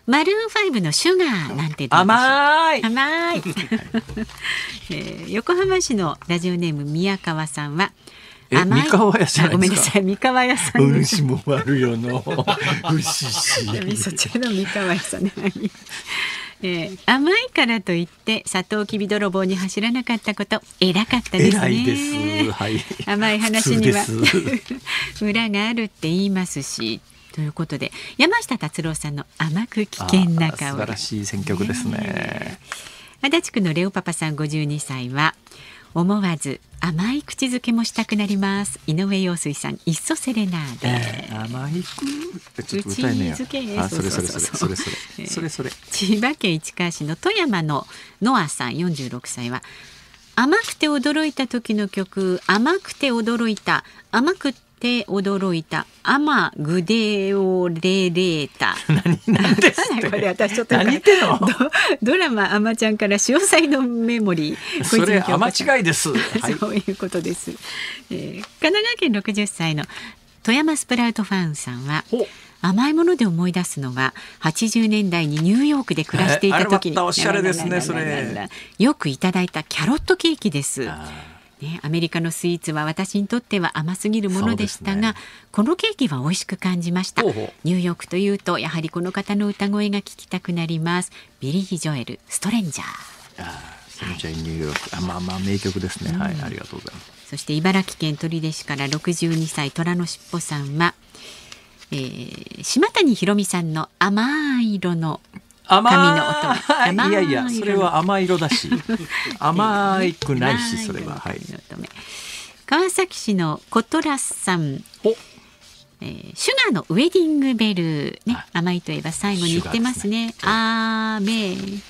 マルーンファイブのシュガーなんて甘い甘い、[laughs] えー、横浜市のラジオネーム宮川さんは甘い三河屋さんごめんなさい三河屋さん漆も丸よの牛しそちらの三河屋さんね [laughs] えー、甘いからといってサトウキビ泥棒に走らなかったこと偉かったですねです、はい、甘い話には [laughs] 裏があるって言いますしということで山下達郎さんの甘く危険な顔素晴らしい選曲ですね、ね、足立区のレオパパさん52歳は思わず甘い口づけもしたくなります井上陽水さんいっそセレナーデ、えー、甘い口づけそれそれそれそれそれそれ千葉県市川市の富山のノアさん四十六歳は甘くて驚いた時の曲甘くて驚いた甘くて驚いたアマグデオレレータ [laughs] これ私ちょっとドラマ「あまちゃん」から「潮騒のメモリー」それアマ違いです、そういうことです、えー、神奈川県六十歳の富山スプラウトファンさんは甘いもので思い出すのは80年代にニューヨークで暮らしていた時に、おしゃれですねよくいただいたキャロットケーキです。ね、アメリカのスイーツは私にとっては甘すぎるものでしたが、ね、このケーキは美味しく感じましたニューヨークというとやはりこの方の歌声が聞きたくなりますビリー・ジョエルストレンジャーストレンジャー・ニューヨーク、はい、あまあまあ名曲ですね、うん、はいありがとうございますそして茨城県取手市から62歳虎のしっぽさんは、えー、島谷ひろみさんの甘い色の甘いいやいやそれは甘い色だし [laughs] 甘いくないしそれは、はい、川崎市のコトラスさんお、えー、シュガーのウェディングベル、ね、甘いといえば最後に言ってますね。すねあーめー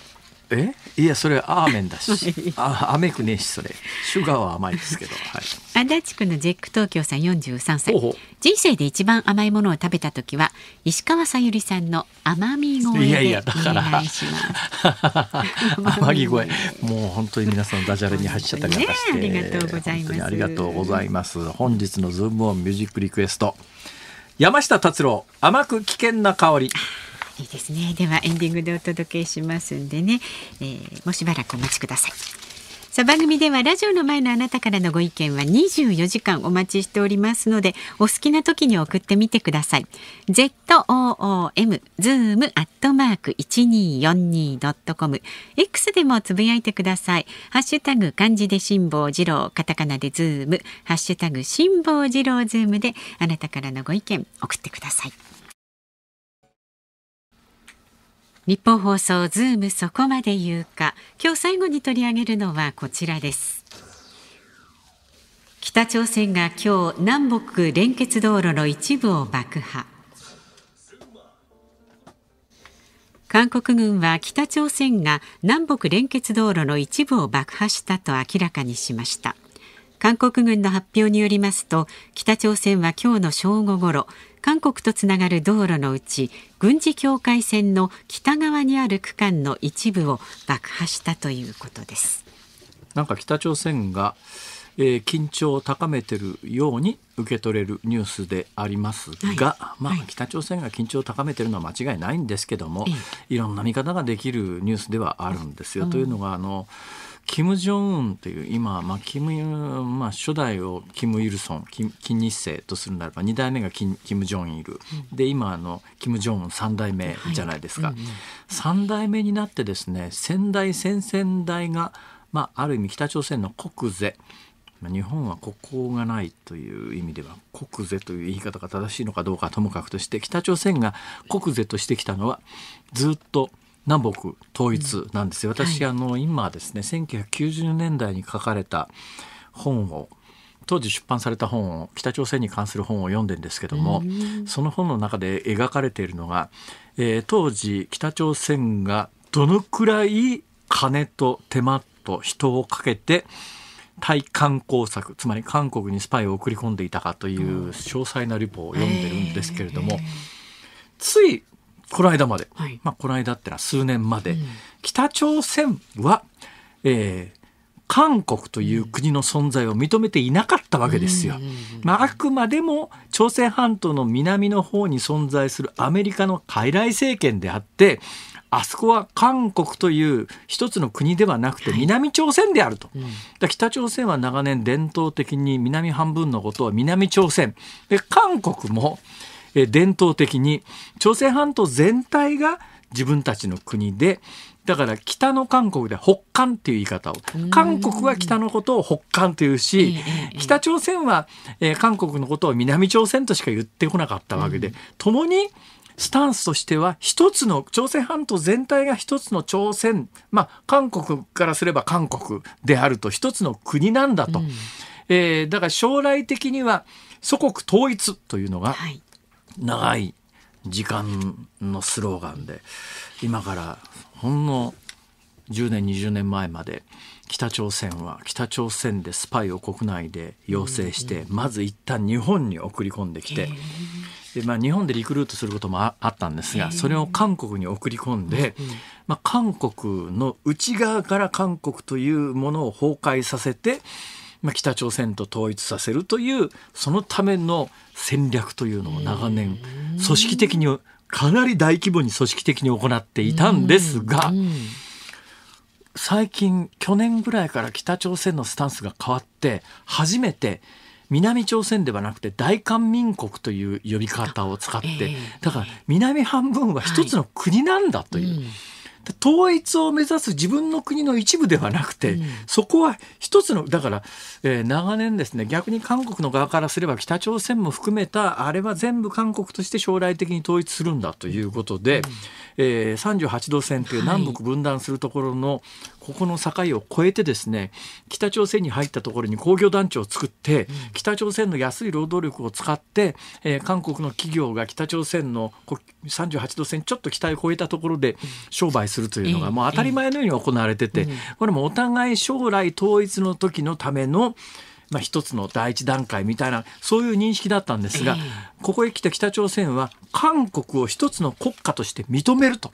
えいやそれアーメンだし [laughs] あ甘くねえしそれシュガーは甘いですけど、はい、足立区のジェック東京さん43歳人生で一番甘いものを食べた時は石川さゆりさんの甘み声でいやいやだから [laughs] 甘み声もう本当に皆さんダジャレに入っちゃったりなかして、ね、ありがとうございますありがとうございます本日のズームオンミュージックリクエスト山下達郎甘く危険な香りいいですねではエンディングでお届けしますんでね、えー、もうしばらくお待ちくださいさあ番組ではラジオの前のあなたからのご意見は24時間お待ちしておりますのでお好きな時に送ってみてください ZOOM zoom アットマーク一二四二ドットコム X でもつぶやいてくださいハッシュタグ漢字で辛抱治郎カタカナでズームハッシュタグ辛抱治郎ズームであなたからのご意見送ってください日本放送ズームそこまで言うか今日最後に取り上げるのはこちらです北朝鮮が今日南北連結道路の一部を爆破韓国軍は北朝鮮が南北連結道路の一部を爆破したと明らかにしました韓国軍の発表によりますと北朝鮮は今日の正午ごろ韓国とつながる道路のうち軍事境界線の北側にある区間の一部を爆破したということですなんか北朝鮮が、えー、緊張を高めているように受け取れるニュースでありますが、はい、まあ、はい、北朝鮮が緊張を高めているのは間違いないんですけども、いろんな見方ができるニュースではあるんですよ。うん、というのがあの。うんキム・ジョンウンという今、まあキムまあ、初代をキム・イルソン金日成とするならば2代目がキキム・ジョンイル、うん、で今あのキム・ジョンウン3代目じゃないですか、はいうんうん、3代目になってですね先代先々代が、まあ、ある意味北朝鮮の国是日本は国交がないという意味では国是という言い方が正しいのかどうかともかくとして北朝鮮が国是としてきたのはずっと南北統一なんですよ。私、あの今ですね1990年代に書かれた本を当時出版された本を北朝鮮に関する本を読んでんですけども、その本の中で描かれているのが、えー、当時北朝鮮がどのくらい金と手間と人をかけて対韓工作つまり韓国にスパイを送り込んでいたかという詳細なリポを読んでるんですけれども、ついこの間まで、はい、まあ、この間ってのは数年まで、うん、北朝鮮は、えー、韓国という国の存在を認めていなかったわけですよ。あ、くまでも朝鮮半島の南の方に存在するアメリカの傀儡政権であってあそこは韓国という一つの国ではなくて南朝鮮であると、はいうん、北朝鮮は長年伝統的に南半分のことを南朝鮮で韓国もえ伝統的に朝鮮半島全体が自分たちの国でだから北の韓国で北韓っていう言い方を韓国は北のことを北韓というし北朝鮮は、え韓国のことを南朝鮮としか言ってこなかったわけで、共にスタンスとしては一つの朝鮮半島全体が一つの朝鮮まあ韓国からすれば韓国であると一つの国なんだと、うん、えー、だから将来的には祖国統一というのが、はい、長い時間のスローガンで今からほんの10年20年前まで北朝鮮は北朝鮮でスパイを国内で養成して、まず一旦日本に送り込んできて、でまあ、日本でリクルートすることもあったんですが、それを韓国に送り込んで、まあ、韓国の内側から韓国というものを崩壊させてまあ、北朝鮮と統一させるというそのための戦略というのを長年組織的にかなり大規模に組織的に行っていたんですが最近去年ぐらいから北朝鮮のスタンスが変わって初めて南朝鮮ではなくて大韓民国という呼び方を使ってだから南半分は一つの国なんだという。統一を目指す自分の国の一部ではなくて、そこは一つのだから、えー、長年ですね逆に韓国の側からすれば北朝鮮も含めたあれは全部韓国として将来的に統一するんだということで、えー、38度線という南北分断するところの、ここの境を越えてですね北朝鮮に入ったところに工業団地を作って、北朝鮮の安い労働力を使って、えー、韓国の企業が北朝鮮の38度線ちょっと北へ越えたところで商売するするというのがもう当たり前のように行われてて、これもお互い将来統一の時のためのまあ、一つの第一段階みたいなそういう認識だったんですが、ここへ来て北朝鮮は韓国を一つの国家として認めると、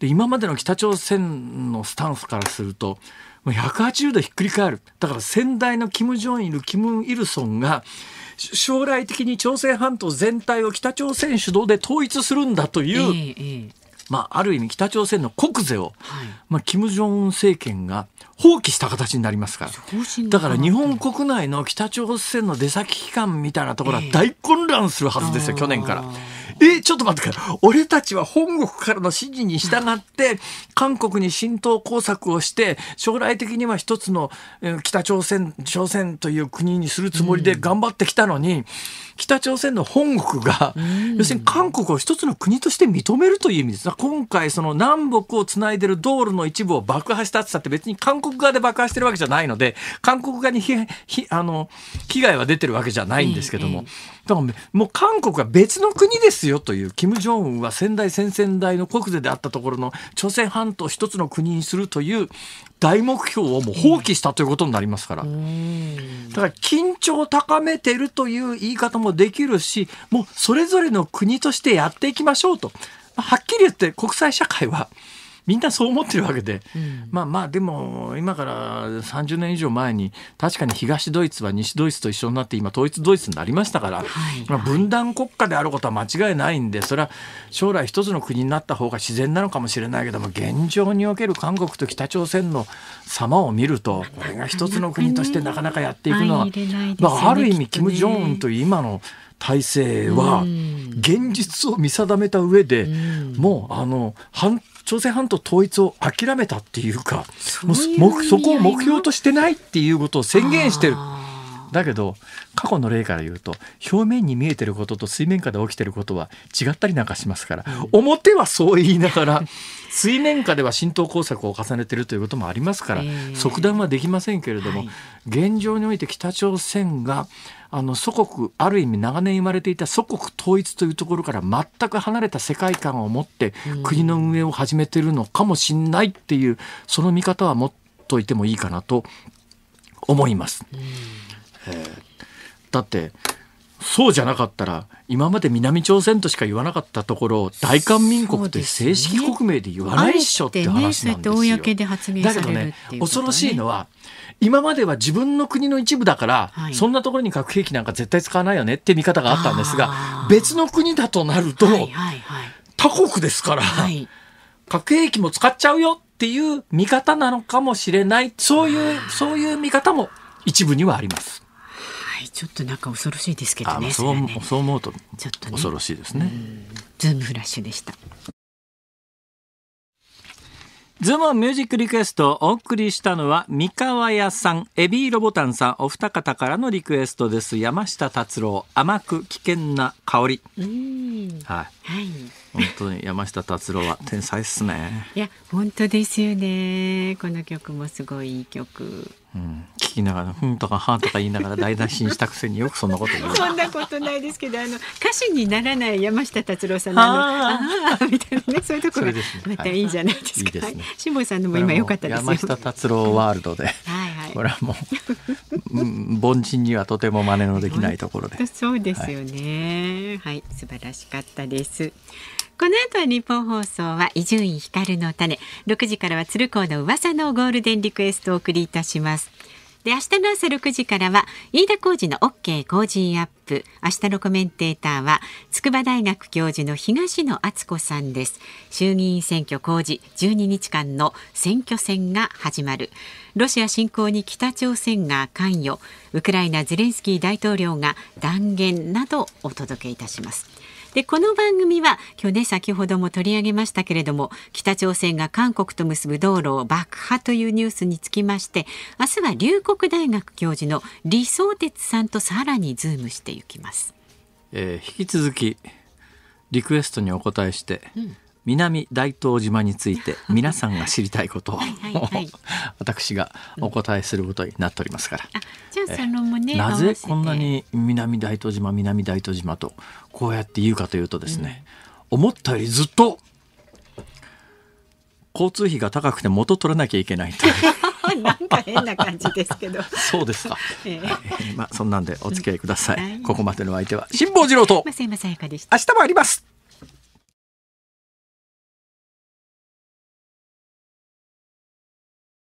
で今までの北朝鮮のスタンスからすると180度ひっくり返るだから先代の金正日金日成が将来的に朝鮮半島全体を北朝鮮主導で統一するんだという、まあ、ある意味北朝鮮の国税を、はい、まあ、金正恩政権が放棄した形になりますからだから日本国内の北朝鮮の出先機関みたいなところは大混乱するはずですよ、えー、去年から。えちょっと待ってくい。俺たちは本国からの指示に従って韓国に浸透工作をして将来的には一つの北朝鮮朝鮮という国にするつもりで頑張ってきたのに、うん北朝鮮の本国が、要するに韓国を一つの国として認めるという意味です。今回、その南北をつないでる道路の一部を爆破したってったって別に韓国側で爆破してるわけじゃないので、韓国側にあの被害は出てるわけじゃないんですけども、だからもう韓国は別の国ですよという、金正恩は先代先々代の国税であったところの朝鮮半島一つの国にするという大目標をもう放棄したということになりますから。だから緊張を高めてるという言い方もできるし、もうそれぞれの国としてやっていきましょうと。はっきり言って国際社会は、みんなそう思ってるわけで、うん、まあまあでも今から30年以上前に確かに東ドイツは西ドイツと一緒になって今統一ドイツになりましたから、はい、分断国家であることは間違いないんでそれは将来一つの国になった方が自然なのかもしれないけども現状における韓国と北朝鮮の様を見るとこれが一つの国としてなかなかやっていくのは、まあ、ある意味金正恩という今の体制は現実を見定めた上で、もうあの反朝鮮半島統一を諦めたっていうかそうそこを目標としてないっていうことを宣言してる。だけど過去の例から言うと表面に見えてることと水面下で起きてることは違ったりなんかしますから、うん、表はそう言いながら [laughs] 水面下では浸透工作を重ねてるということもありますから、えー、即断はできませんけれども、はい、現状において北朝鮮があの祖国ある意味長年生まれていた祖国統一というところから全く離れた世界観を持って国の運営を始めてるのかもしんないっていうその見方は持っといてもいいかなと思います。えー、だってそうじゃなかったら今まで南朝鮮としか言わなかったところ大韓民国って正式国名で言わないっしょって話なんですよ。だけどね恐ろしいのは今までは自分の国の一部だから、はい、そんなところに核兵器なんか絶対使わないよねって見方があったんですが別の国だとなると、はいはいはい、他国ですから、はい、核兵器も使っちゃうよっていう見方なのかもしれないそういうそういう見方も一部にはあります。はい、ちょっとなんか恐ろしいですけどね。そう、ね、そう思うと、ちょっと、ね、恐ろしいですね。ズームフラッシュでした。ズームミュージックリクエストお送りしたのは三河屋さん、エビーロボタンさんお二方からのリクエストです。山下達郎、甘く危険な香り。はい。はい。本当に山下達郎は天才ですね。いや本当ですよね。この曲もすごいいい曲。うん、聞きながら「ふん」とか「はん」とか言いながら台大し診したくせによくそんなこと言うそんなことないですけどあの歌手にならない山下達郎さんのああみたいなねそういうところがまたいいじゃないですか、ねはい、辛坊、さんのも今良かったですよ山下達郎ワールドではい、はい、これはもう、うん、凡人にはとても真似のできないところでそうですよね、はい、はい、素晴らしかったです。この後は日本放送は伊集院光の種6時からは鶴光の噂のゴールデンリクエストをお送りいたしますで明日の朝6時からは飯田浩二の OK 工事アップ明日のコメンテーターは筑波大学教授の東野敦子さんです衆議院選挙公示12日間の選挙戦が始まるロシア侵攻に北朝鮮が関与ウクライナゼレンスキー大統領が断言などお届けいたしますでこの番組は今日ね先ほども取り上げましたけれども北朝鮮が韓国と結ぶ道路を爆破というニュースにつきまして明日は龍谷大学教授の李相哲さんとさらにズームしていきます、えー、引き続きリクエストにお答えして、うん南大東島について皆さんが知りたいことをはい、[laughs] 私がお答えすることになっておりますから、うん、じゃあそのもねなぜこんなに南大東島南大東島とこうやって言うかというとですね、うん、思ったよりずっと交通費が高くて元取らなきゃいけないと [laughs] なんか変な感じですけど。[laughs] そうですか。えー、まあそんなんでお付き合いください。はい、ここまでの相手は辛坊治郎と。増山さやかでした。明日もあります。